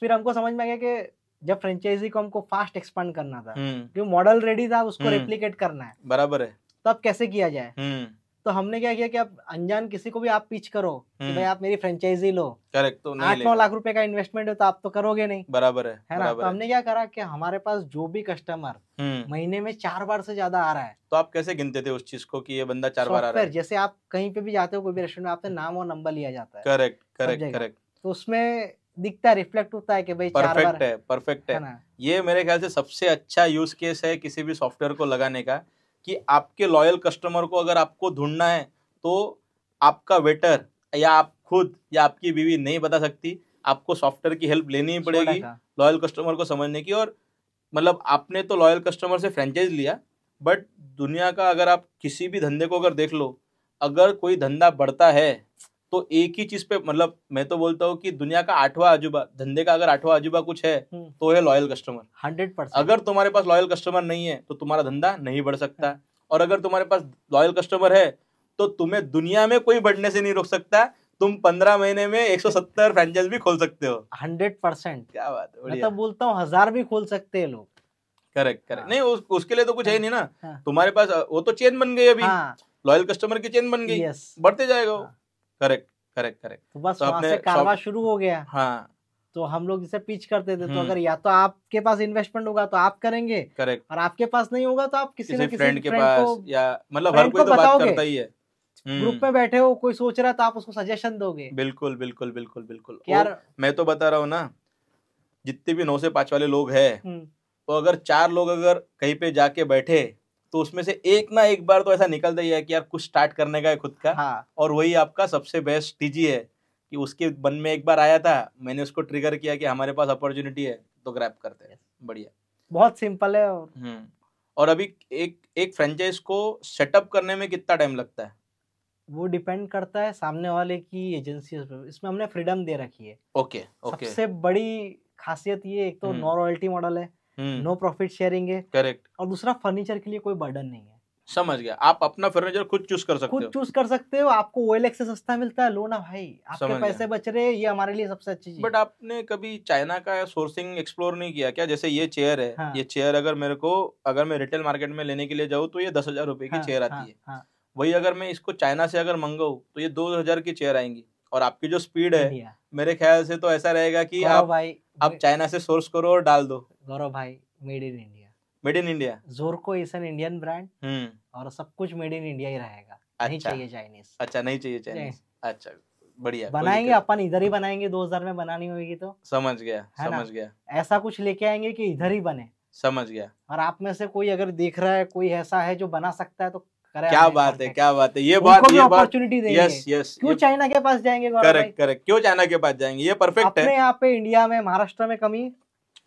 फिर हमको समझ में आ गया कि जब फ्रेंचाइजी को हमको फास्ट एक्सपांड करना था क्योंकि मॉडल रेडी था उसको रेप्लीकेट हम्म। करना है बराबर है तो अब कैसे किया जाए हम्म। तो हमने क्या किया कि आप अनजान किसी को भी आप पिच करो कि हम्म। भाई आप मेरी फ्रेंचाइजी लो करेक्ट तो आठ नौ लाख रुपए का इन्वेस्टमेंट है तो आप तो करोगे नहीं बराबर है है ना तो हमने क्या करा कि हमारे पास जो भी कस्टमर हम्म। महीने में चार बार से ज्यादा आ रहा है तो आप कैसे गिनते थे उस चीज को कि ये बंदा चार बार आ रहा है जैसे आप कहीं पे भी जाते हो कोई भी रेस्टोरेंट में आपसे नाम और नंबर लिया जाता है करेक्ट करेक्ट करेक्ट तो उसमें दिखता है रिफ्लेक्ट होता है कि भाई परफेक्ट है परफेक्ट है ये मेरे ख्याल से सबसे अच्छा यूज केस है किसी भी सॉफ्टवेयर को लगाने का कि आपके लॉयल कस्टमर को अगर आपको ढूंढना है तो आपका वेटर या आप खुद या आपकी बीवी नहीं बता सकती आपको सॉफ्टवेयर की हेल्प लेनी ही पड़ेगी लॉयल कस्टमर को समझने की और मतलब आपने तो लॉयल कस्टमर से फ्रेंचाइज लिया बट दुनिया का अगर आप किसी भी धंधे को अगर देख लो अगर कोई धंधा बढ़ता है तो एक ही चीज पे मतलब मैं तो बोलता हूँ कि दुनिया का आठवां अजूबा धंधे का अगर आठवां अजूबा कुछ है हम्म। तो है लॉयल कस्टमर हंड्रेड परसेंट अगर तुम्हारे पास लॉयल कस्टमर नहीं है तो तुम्हारा धंधा नहीं बढ़ सकता हाँ। और अगर तुम्हारे पास लॉयल कस्टमर है तो तुम्हें दुनिया में कोई बढ़ने से नहीं रोक सकता तुम पंद्रह महीने में एक सौ सत्तर फ्रेंचाइज भी खोल सकते हो हंड्रेड परसेंट क्या बात है मैं तो बोलता हूँ हजार भी खोल सकते हैं लोग करेक्ट करेक्ट हाँ। नहीं उस, उसके लिए तो कुछ है नहीं ना हाँ। तुम्हारे पास वो तो चेन बन गई अभी लॉयल कस्टमर की चेन बन गई बढ़ते जाएगा करेक्ट करेक्ट करेक्ट तो बस तो वहां से कारोबार शुरू हो गया हाँ तो हम लोग इसे पिच करते थे तो हम्म। अगर या तो आपके पास इन्वेस्टमेंट होगा तो आप करेंगे करेक्ट और आपके पास नहीं होगा तो आप किसी, किसी किसी फ्रेंड के पास या मतलब हर कोई तो बात करता ही है ग्रुप हम्म। में बैठे हो कोई सोच रहा है तो आप उसको सजेशन दोगे बिल्कुल बिल्कुल बिल्कुल बिल्कुल यार मैं तो बता रहा हूँ ना जितने भी नौ से पांच वाले लोग हैं हम्म। तो अगर चार लोग अगर कहीं पे जाके बैठे तो उसमें से एक ना एक बार तो ऐसा निकलता ही है कि यार कुछ स्टार्ट करने का है खुद का हाँ। और वही आपका सबसे बेस्ट टीजी है कि उसके मन में एक बार आया था मैंने उसको ट्रिगर किया कि हमारे पास अपॉर्चुनिटी है तो ग्रैप करते हैं बढ़िया बहुत सिंपल है और हम्म। और अभी एक एक फ्रेंचाइज को सेटअप करने में कितना टाइम लगता है वो डिपेंड करता है सामने वाले की एजेंसी इसमें हमने फ्रीडम दे रखी है ओके ओके सबसे बड़ी खासियत ये एक तो हम्म। नॉन रॉयल्टी मॉडल है नो प्रॉफिट शेयरिंग है करेक्ट और दूसरा फर्नीचर के लिए कोई बर्डन नहीं है समझ गया आप अपना फर्नीचर खुद चूज कर सकते खुद चूज कर सकते हो आपको ओएलएक्स से सस्ता मिलता है लो ना भाई आपके पैसे बच रहे हैं ये हमारे लिए सबसे अच्छी चीज बट आपने कभी चाइना का सोर्सिंग एक्सप्लोर नहीं किया क्या जैसे ये चेयर है हाँ। ये चेयर अगर मेरे को अगर मैं रिटेल मार्केट में लेने के लिए जाऊँ तो ये दस हजार रुपए की हाँ, चेयर हाँ, आती है हाँ। वही अगर मैं इसको चाइना से अगर मंगाऊ तो ये दो हजार की चेयर आएंगी और आपकी जो स्पीड है मेरे ख्याल से तो ऐसा रहेगा की आप भाई आप चाइना से सोर्स करो और डाल दो गौरव भाई made in India made in India Zorko is an Indian brand और सब कुछ मेड इन इंडिया ही रहेगा अच्छा।, अच्छा, नहीं चाहिए चाइनीज अच्छा नहीं चाहिए चाइनीज अच्छा बढ़िया बनाएंगे अपन इधर ही बनाएंगे 2000 में बनानी होगी तो समझ गया समझ गया ऐसा कुछ लेके आएंगे कि इधर ही बने समझ गया और आप में से कोई अगर देख रहा है कोई ऐसा है जो बना सकता है तो क्या बात है क्या बात है ये बात ये अपॉर्चुनिटी यस यस क्यों चाइना के पास जाएंगे करेक्ट करेक्ट क्यों चाइना के पास जाएंगे ये परफेक्ट है यहाँ पे इंडिया में महाराष्ट्र में कमी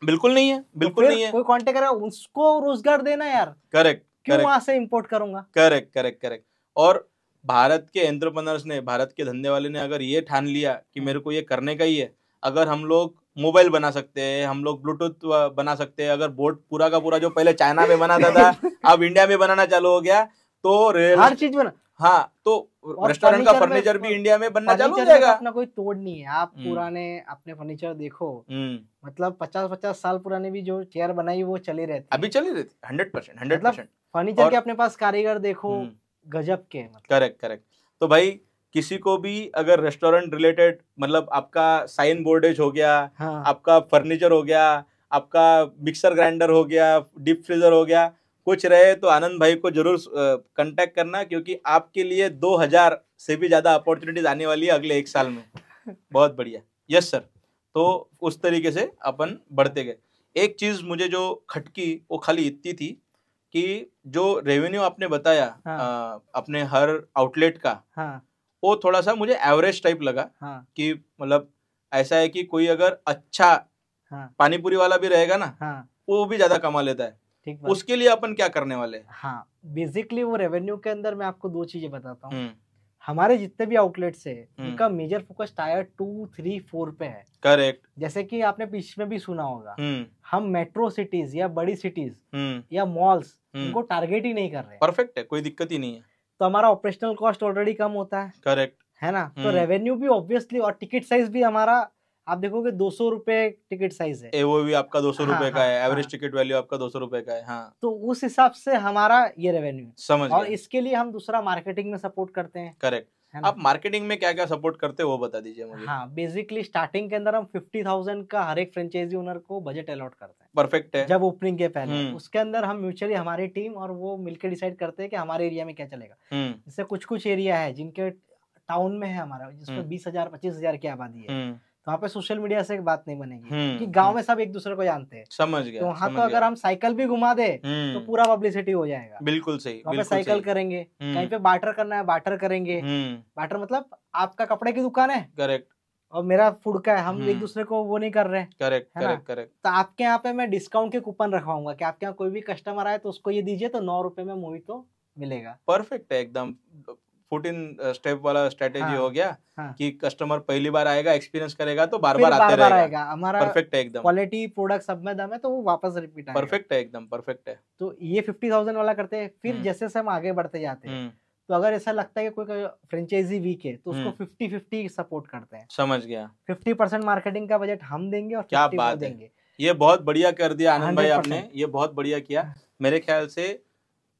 बिल्कुल नहीं है तो बिल्कुल नहीं है कोई कॉन्टेक्ट करेगा उसको रोजगार देना यार करेक्ट क्यों वहां से इम्पोर्ट करूंगा करेक्ट करेक्ट करेक्ट और भारत के एंट्रप्रनर्स ने भारत के धंधे वाले ने अगर ये ठान लिया कि मेरे को ये करने का ही है अगर हम लोग मोबाइल बना सकते हैं हम लोग ब्लूटूथ बना सकते हैं अगर बोर्ड पूरा का पूरा जो पहले चाइना में बना था, था अब इंडिया में बनाना चालू हो गया तो रेल हर चीज में हाँ तो रेस्टोरेंट का फर्नीचर भी इंडिया में बनना चालू हो जाएगा अपना कोई तोड़ नहीं है आप हम्म। पुराने अपने फर्नीचर देखो हम्म। मतलब पचास पचास साल पुराने भी जो चेयर बनाई वो चली रहती अभी चली रहती hundred percent hundred percent furniture के अपने पास कारीगर देखो हम्म। गजब के करेक्ट करेक्ट तो भाई किसी को भी अगर रेस्टोरेंट रिलेटेड मतलब आपका साइन बोर्डेज हो गया हाँ। आपका फर्नीचर हो गया आपका मिक्सर ग्राइंडर हो गया डीप फ्रीजर हो गया कुछ रहे तो आनंद भाई को जरूर कांटेक्ट करना क्योंकि आपके लिए 2000 से भी ज़्यादा अपॉर्चुनिटीज आने वाली है अगले एक साल में बहुत बढ़िया यस सर तो उस तरीके से अपन बढ़ते गए एक चीज़ मुझे जो खटकी वो खाली इतनी थी कि जो रेवेन्यू आपने बताया हाँ। आ, अपने हर आउटलेट का हाँ। वो थोड़ा सा मुझे एवरेज टाइप लगा हाँ। कि मतलब ऐसा है कि कोई अगर अच्छा हाँ। पानीपुरी वाला भी रहेगा ना हाँ। वो भी ज़्यादा कमा लेता है ठीक बात उसके लिए अपन क्या करने वाले हाँ बेसिकली वो रेवेन्यू के अंदर मैं आपको दो चीजें बताता हूँ हम्म। हमारे जितने भी आउटलेट्स है हम्म। उनका major focus tier two three four पे है करेक्ट जैसे कि आपने पीछे में भी सुना होगा हम्म। हम मेट्रो सिटीज या बड़ी सिटीज या मॉल्स उनको टारगेट ही नहीं कर रहे परफेक्ट है कोई दिक्कत ही नहीं है तो हमारा ऑपरेशनल कॉस्ट ऑलरेडी कम होता है करेक्ट है ना तो रेवेन्यू भी ऑब्वियसली और टिकट साइज भी हमारा आप देखोगे दो सौ रुपए टिकट साइज है भी आपका दो सौ हाँ, रुपए का हाँ, है एवरेज हाँ, टिकट वैल्यू आपका दो सौ रुपए का है हाँ तो उस हिसाब से हमारा ये रेवेन्यू समझ और इसके लिए हम दूसरा मार्केटिंग में सपोर्ट करते हैं करेक्ट आप मार्केटिंग में क्या क्या सपोर्ट करते हो वो बता दीजिए मुझे हाँ बेसिकली स्टार्टिंग के अंदर हम फिफ्टी थाउजेंड का हर एक फ्रेंचाइजी ओनर को बजट अलॉट करते हैं परफेक्ट है जब ओपनिंग के पहले हम्म। उसके अंदर हम म्यूचुअली हमारी टीम और वो मिलकर डिसाइड करते हैं कि हमारे एरिया में क्या चलेगा हम्म। जैसे कुछ कुछ एरिया है जिनके टाउन में है हमारा जिसमें हम्म। बीस हजार पच्चीस हजार की आबादी है तो वहाँ पे सोशल मीडिया से एक बात नहीं बनेगी हम्म, कि गांव हम्म। में सब एक दूसरे को जानते हैं समझ गए तो वहाँ तो अगर हम साइकिल भी घुमा दे तो हम्म। पूरा पब्लिसिटी हो जाएगा बिल्कुल सही वहाँ पे साइकिल करेंगे कहीं पे बाटर करना है बाटर करेंगे बाटर मतलब आपका कपड़े की दुकान है करेक्ट और मेरा फूड का है हम एक दूसरे को वो नहीं कर रहे करेक्ट करेक्ट करेक्ट तो आपके यहाँ पे मैं डिस्काउंट के कूपन रखवाऊंगा कि आपके यहाँ कोई भी कस्टमर आए तो उसको ये दीजिए तो नौ रुपए में मूवी तो मिलेगा परफेक्ट है एकदम फुट इन स्टेप वाला स्ट्रेटेजी हाँ, हो गया हाँ, कि कस्टमर पहली बार आएगा एक्सपीरियंस करेगा तो बार बार आते बार रहेगा हमारा परफेक्ट है एकदम क्वालिटी प्रोडक्ट सब में दम है तो वो वापस रिपीट परफेक्ट है एकदम परफेक्ट है तो ये फिफ्टी थाउजेंड वाला करते हैं फिर हम्म। जैसे जैसे हम आगे बढ़ते जाते हैं हम्म। तो अगर ऐसा लगता है कि कोई फ्रेंचाइजी वीक है तो उसको फिफ्टी फिफ्टी सपोर्ट करते हैं समझ गया फिफ्टी परसेंट मार्केटिंग का बजट हम देंगे और क्या बात देंगे ये बहुत बढ़िया कर दिया आनंद भाई आपने ये बहुत बढ़िया किया हाँ। मेरे ख्याल से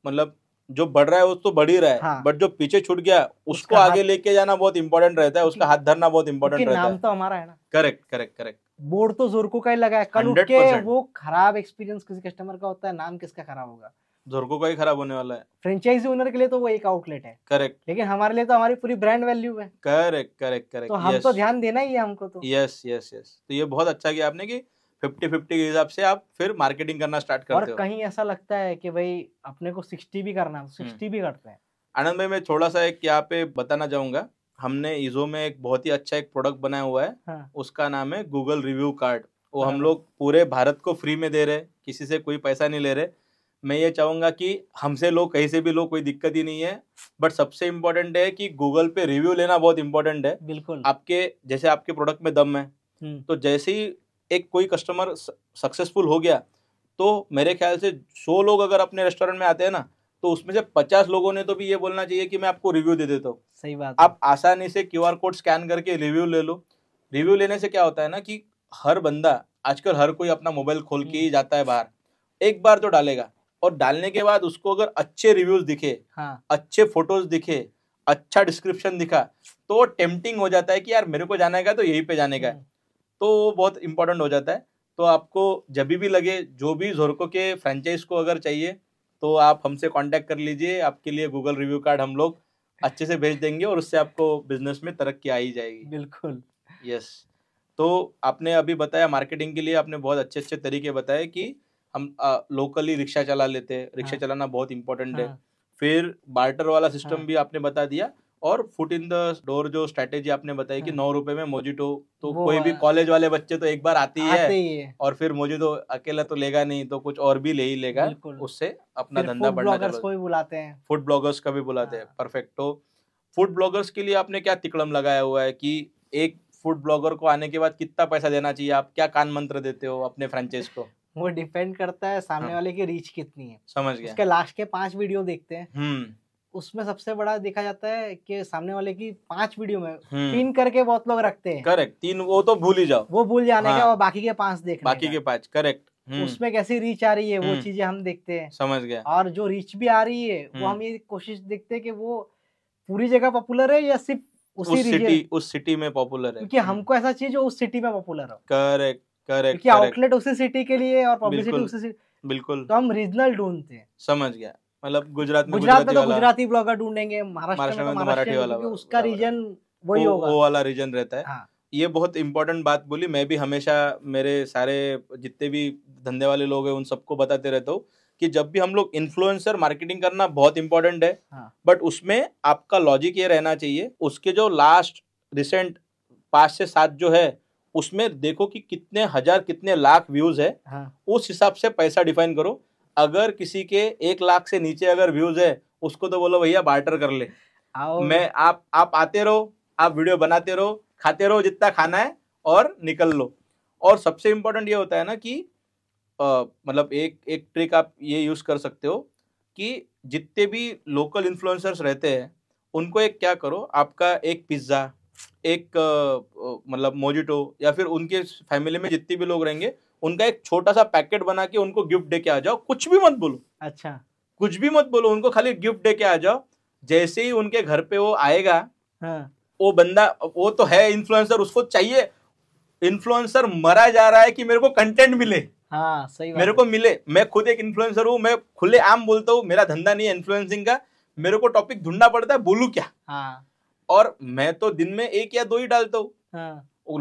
मतलब जो बढ़ रहा है वो तो बढ़ ही रहा है हाँ। बट जो पीछे छूट गया उसको उसका आगे लेके जाना बहुत इंपॉर्टेंट रहता है उसका हाथ धरना बहुत इंपॉर्टेंट रहता है नाम तो हमारा है ना करेक्ट करेक्ट करेक्ट बोर्ड तो जोर को कहीं लगा है कल उठ के वो खराब एक्सपीरियंस किसी कस्टमर का होता है नाम किसका खराब होगा जोरको का ही खराब होने वाला है फ्रेंचाइजी ओनर के लिए तो वो एक आउटलेट है करेक्ट लेकिन हमारे लिए तो हमारी पूरी ब्रांड वैल्यू है करेक्ट करेक्ट करेक्ट तो हम तो ध्यान देना ही है हमको तो यस यस यस तो ये बहुत अच्छा किया आपने की फिफ्टी फिफ्टी के हिसाब से आप फिर मार्केटिंग करना स्टार्ट करते और हो कहीं ऐसा लगता है कि भाई अपने को सिक्सटी भी करना है तो हम्म। सिक्सटी भी करते हैं आनंद भाई मैं थोड़ा सा एक यहाँ पे बताना चाहूंगा हमने इजो में एक बहुत ही अच्छा एक प्रोडक्ट बनाया हुआ है हाँ। उसका नाम है गूगल रिव्यू कार्ड वो हाँ। हम लोग पूरे भारत को फ्री में दे रहे किसी से कोई पैसा नहीं ले रहे मैं ये चाहूंगा कि हमसे लोग कहीं से भी लोग कोई दिक्कत ही नहीं है बट सबसे इम्पोर्टेंट है कि गूगल पे रिव्यू लेना बहुत इम्पोर्टेंट है बिल्कुल आपके जैसे आपके प्रोडक्ट में दम है हम्म। तो जैसे ही एक कोई कस्टमर सक्सेसफुल हो गया तो मेरे ख्याल से सौ लोग अगर अपने रेस्टोरेंट में आते हैं ना तो उसमें से पचास लोगों ने तो भी ये बोलना चाहिए कि मैं आपको रिव्यू दे देता हूँ सही बात आप आसानी से क्यू कोड स्कैन करके रिव्यू ले लो रिव्यू लेने से क्या होता है ना कि हर बंदा आजकल हर कोई अपना मोबाइल खोल के ही हम्म। जाता है बाहर एक बार तो डालेगा और डालने के बाद उसको अगर अच्छे रिव्यूज दिखे हाँ। अच्छे फोटोज दिखे अच्छा डिस्क्रिप्शन दिखा तो टेम्पटिंग हो जाता है कि यार मेरे को जाने का तो यहीं पे जाने का है हम्म। तो वो बहुत इंपॉर्टेंट हो जाता है तो आपको जब भी लगे जो भी जोरको के फ्रेंचाइज को अगर चाहिए तो आप हमसे कांटेक्ट कर लीजिए आपके लिए गूगल रिव्यू कार्ड हम लोग अच्छे से भेज देंगे और उससे आपको बिजनेस में तरक्की आई जाएगी बिल्कुल यस तो आपने अभी बताया मार्केटिंग के लिए आपने बहुत अच्छे अच्छे तरीके बताए कि हम आ, लोकली रिक्शा चला लेते हैं रिक्शा हाँ। चलाना बहुत इंपॉर्टेंट हाँ। है फिर बार्टर वाला सिस्टम हाँ। भी आपने बता दिया और फुट इन द डोर जो स्ट्रेटेजी आपने बताई कि हाँ। नौ रुपए में मोजिटो तो कोई भी कॉलेज हाँ। वाले बच्चे तो एक बार आती है, है और फिर मोजिटो अकेला तो लेगा नहीं तो कुछ और भी ले ही लेगा उससे अपना धंधा बढ़ना को भी बुलाते हैं फूड ब्लॉगर्स का भी बुलाते हैं परफेक्ट हाँ। तो फूड ब्लॉगर्स के लिए आपने क्या तिकड़म लगाया हुआ है कि एक फूड ब्लॉगर को आने के बाद कितना पैसा देना चाहिए आप क्या कान मंत्र देते हो अपने फ्रेंचाइज को वो डिपेंड करता है सामने वाले की रीच कितनी है समझ गया उसके लास्ट के पांच वीडियो देखते हैं हम्म। उसमें सबसे बड़ा देखा जाता है कि सामने वाले की पांच वीडियो में हम्म। तीन करके बहुत लोग रखते हैं करेक्ट तीन वो तो भूल ही जाओ वो भूल जाने हाँ। का और बाकी के पांच देख बाकी के पांच करेक्ट हम्म। उसमें कैसी रीच आ रही है वो हम्म। चीजें हम देखते हैं समझ गया और जो रीच भी आ रही है वो हम ये कोशिश देखते हैं कि वो पूरी जगह पॉपुलर है या सिर्फ उसी उस सिटी उस सिटी में पॉपुलर है क्योंकि हमको ऐसा चाहिए जो उस सिटी में पॉपुलर हो करेक्ट करेक्ट आउटलेट उसी सिटी के लिए और पब्लिसिटी उसी बिल्कुल तो हम रीजनल ढूंढते हैं समझ गया मतलब गुजरात में गुजरात में तो गुजराती ब्लॉगर ढूंढेंगे महाराष्ट्र में तो, तो मराठी वाला उसका रीजन वही होगा वो वाला रीजन रहता है हाँ। ये बहुत इंपॉर्टेंट बात बोली मैं भी हमेशा मेरे सारे जितने भी धंधे वाले लोग हैं उन सबको बताते रहता हूँ कि जब भी हम लोग इन्फ्लुएंसर मार्केटिंग करना बहुत इंपॉर्टेंट है हाँ। बट उसमें आपका लॉजिक ये रहना चाहिए उसके जो लास्ट रिसेंट पाँच से सात जो है उसमें देखो कि कितने हजार कितने लाख व्यूज है हाँ। उस हिसाब से पैसा डिफाइन करो अगर किसी के एक लाख से नीचे अगर व्यूज है उसको तो बोलो भैया बार्टर कर ले मैं आप आप आते रहो आप वीडियो बनाते रहो खाते रहो जितना खाना है और निकल लो और सबसे इम्पोर्टेंट ये होता है ना कि मतलब एक एक ट्रिक आप ये यूज़ कर सकते हो कि जितने भी लोकल इन्फ्लुएंसर्स रहते हैं उनको एक क्या करो आपका एक पिज़्ज़ा एक मतलब मोजिटो या फिर उनके फैमिली में जितने भी लोग रहेंगे उनका एक छोटा सा पैकेट बना के उनको गिफ्ट दे के आ जाओ कुछ भी मत बोलो अच्छा कुछ भी मत बोलो उनको खाली गिफ्ट दे के आ जाओ जैसे ही उनके घर पे वो आएगा हाँ। वो बंदा वो तो है इन्फ्लुएंसर उसको चाहिए इन्फ्लुएंसर मरा जा रहा है कि मेरे को कंटेंट मिले हाँ, सही मेरे को मिले मैं खुद एक इन्फ्लुएंसर हूँ मैं खुले आम बोलता हूँ मेरा धंधा नहीं है इन्फ्लुएंसिंग का मेरे को टॉपिक ढूंढना पड़ता है बोलू क्या हाँ। और मैं तो दिन में एक या दो ही डालता हूँ हाँ।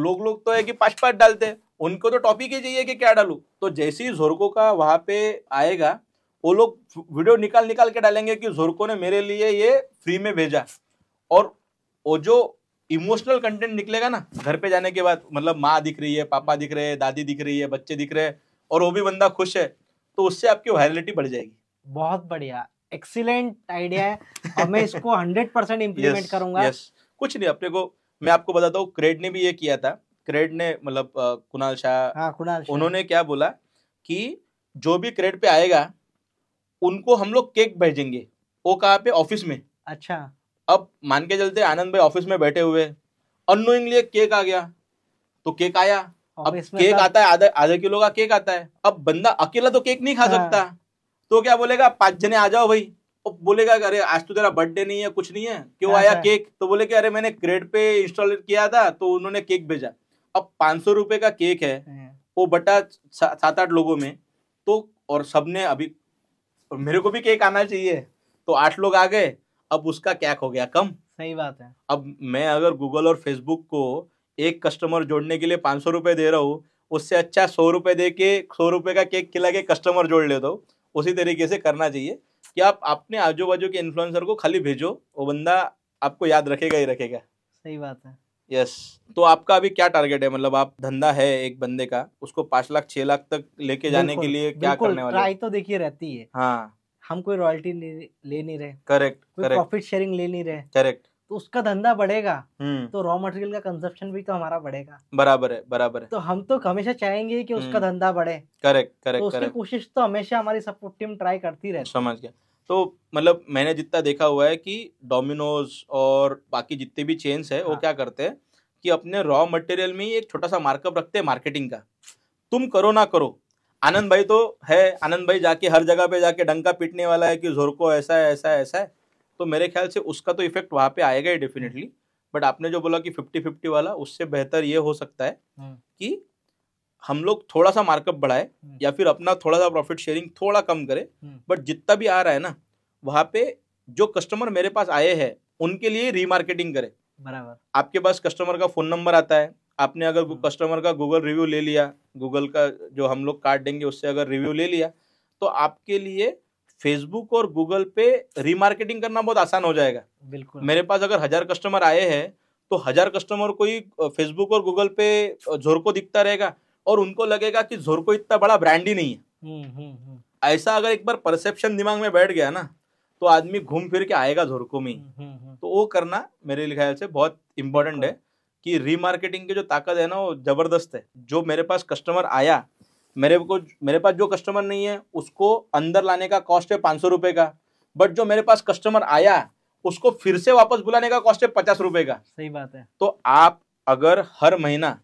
लोग लोग तो है कि पांच पांच डालते हैं उनको तो टॉपिक ही चाहिए कि क्या डालू तो जैसे ही जोरको का वहां पे आएगा वो लोग वीडियो निकाल निकाल के डालेंगे कि जोरको ने मेरे लिए ये फ्री में भेजा और वो जो इमोशनल कंटेंट निकलेगा ना घर पे जाने के बाद मतलब माँ दिख रही है पापा दिख रहे हैं दादी दिख रही है बच्चे दिख रहे हैं और वो भी बंदा खुश है तो उससे आपकी वायरलिटी बढ़ जाएगी बहुत बढ़िया एक्सीलेंट आइडिया है और मैं इसको हंड्रेड परसेंट इम्प्लीमेंट करूंगा yes. कुछ नहीं अपने को मैं आपको बताता हूँ क्रेड ने भी ये किया था क्रेड ने मतलब कुणाल शाह हाँ, उन्होंने क्या बोला कि जो भी क्रेड पे आएगा उनको हम लोग केक भेजेंगे वो कहा पे ऑफिस में अच्छा अब मान के चलते आनंद भाई ऑफिस में बैठे हुए अनोइंगली केक आ गया तो केक आया अब केक आता है आधा आधा किलो का केक आता है अब बंदा अकेला तो केक नहीं खा हाँ। सकता तो क्या बोलेगा पांच जने आ जाओ भाई बोलेगा अरे आज तो तेरा बर्थडे नहीं है कुछ नहीं है क्यों हाँ, आया हाँ। केक तो बोले कि अरे मैंने क्रेड पे इंस्टॉल किया था तो उन्होंने केक भेजा अब पाँच सौ रुपए का केक है हम्म। वो बटा सात आठ लोगों में तो और सबने अभी मेरे को भी केक आना चाहिए तो आठ लोग आ गए अब उसका क्या हो गया कम सही बात है अब मैं अगर गूगल और फेसबुक को एक कस्टमर जोड़ने के लिए पाँच सौ रुपए दे रहा हूँ उससे अच्छा सौ रुपए दे के सौ रुपए का केक खिला के कस्टमर जोड़ लेता हूँ उसी तरीके से करना चाहिए कि आप अपने आजू बाजू के इन्फ्लुएंसर को खाली भेजो वो बंदा आपको याद रखेगा ही रखेगा सही बात है यस तो आपका अभी क्या टारगेट है मतलब आप धंधा है एक बंदे का उसको पांच लाख छह लाख तक लेके जाने के लिए क्या करने वाले ट्राई तो देखिए रहती है हाँ हम कोई रॉयल्टी ले नहीं रहे करेक्ट प्रॉफिट शेयरिंग ले नहीं रहे करेक्ट तो उसका धंधा बढ़ेगा हम्म। तो रॉ मटेरियल का कंजप्शन भी तो हमारा बढ़ेगा बराबर है बराबर है तो हम तो हमेशा चाहेंगे कि उसका हम्म। धंधा बढ़े करेक्ट करेक्ट तो उसकी कोशिश तो हमेशा हमारी सपोर्ट टीम ट्राई करती रहे समझ गया तो मतलब मैंने जितना देखा हुआ है कि डोमिनोज और बाकी जितने भी चेन्स है हाँ. वो क्या करते हैं कि अपने रॉ मटेरियल में एक छोटा सा मार्कअप रखते हैं मार्केटिंग का तुम करो ना करो आनंद भाई तो है आनंद भाई जाके हर जगह पे जाके डंका पीटने वाला है कि जोरको ऐसा है ऐसा है ऐसा है तो मेरे ख्याल से उसका तो इफेक्ट वहाँ पे आएगा ही डेफिनेटली बट हम्म। आपने जो बोला कि फिफ्टी फिफ्टी वाला उससे बेहतर ये हो सकता है हम्म। कि हम लोग थोड़ा सा मार्कअप बढ़ाए हम्म। या फिर अपना थोड़ा सा प्रॉफिट शेयरिंग थोड़ा कम करें बट हम्म। जितना भी आ रहा है ना वहाँ पे जो कस्टमर मेरे पास आए हैं उनके लिए रीमार्केटिंग करें बराबर आपके पास कस्टमर का फोन नंबर आता है आपने अगर कस्टमर हम्म। का गूगल रिव्यू ले लिया गूगल का जो हम लोग कार्ड देंगे उससे अगर रिव्यू ले लिया तो आपके लिए फेसबुक और गूगल पे रीमार्केटिंग करना बहुत आसान हो जाएगा बिल्कुल मेरे पास अगर हजार कस्टमर आए हैं तो हजार कस्टमर कोई फेसबुक और गूगल पे जोर को दिखता रहेगा और उनको लगेगा कि जोरको इतना बड़ा ब्रांड ही नहीं है हम्म, हम्म, हम्म। ऐसा अगर एक बार परसेप्शन दिमाग में बैठ गया ना तो आदमी घूम फिर के आएगा जोरको में तो वो करना मेरे ख्याल से बहुत इम्पोर्टेंट है कि रीमार्केटिंग की जो ताकत है ना वो जबरदस्त है जो मेरे पास कस्टमर आया मेरे को मेरे पास जो कस्टमर नहीं है उसको अंदर लाने का कॉस्ट है पाँच सौ रुपये का बट जो मेरे पास कस्टमर आया उसको फिर से वापस बुलाने का कॉस्ट है पचास रुपये का सही बात है तो आप अगर हर महीना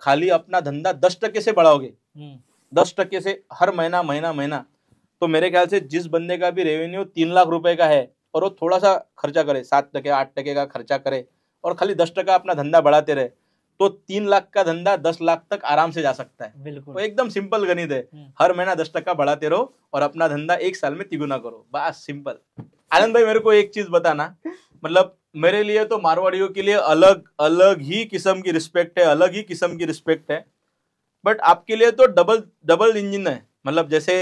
खाली अपना धंधा दस टके से बढ़ाओगे हम्म। दस टके से हर महीना महीना महीना तो मेरे ख्याल से जिस बंदे का भी रेवेन्यू तीन लाख रुपए का है और वो थोड़ा सा खर्चा करे सात टके आठ टके का खर्चा करे और खाली दस टका अपना धंधा बढ़ाते रहे तो तीन लाख का धंधा दस लाख तक आराम से जा सकता है बिल्कुल तो एकदम सिंपल गणित है हम्म। हर महीना दस टका बढ़ाते रहो और अपना धंधा एक साल में तिगुना करो बस सिंपल आनंद भाई मेरे को एक चीज बताना मतलब मेरे लिए तो मारवाड़ियों के लिए अलग अलग ही किस्म की रिस्पेक्ट है अलग ही किस्म की रिस्पेक्ट है बट आपके लिए तो डबल डबल इंजन है मतलब जैसे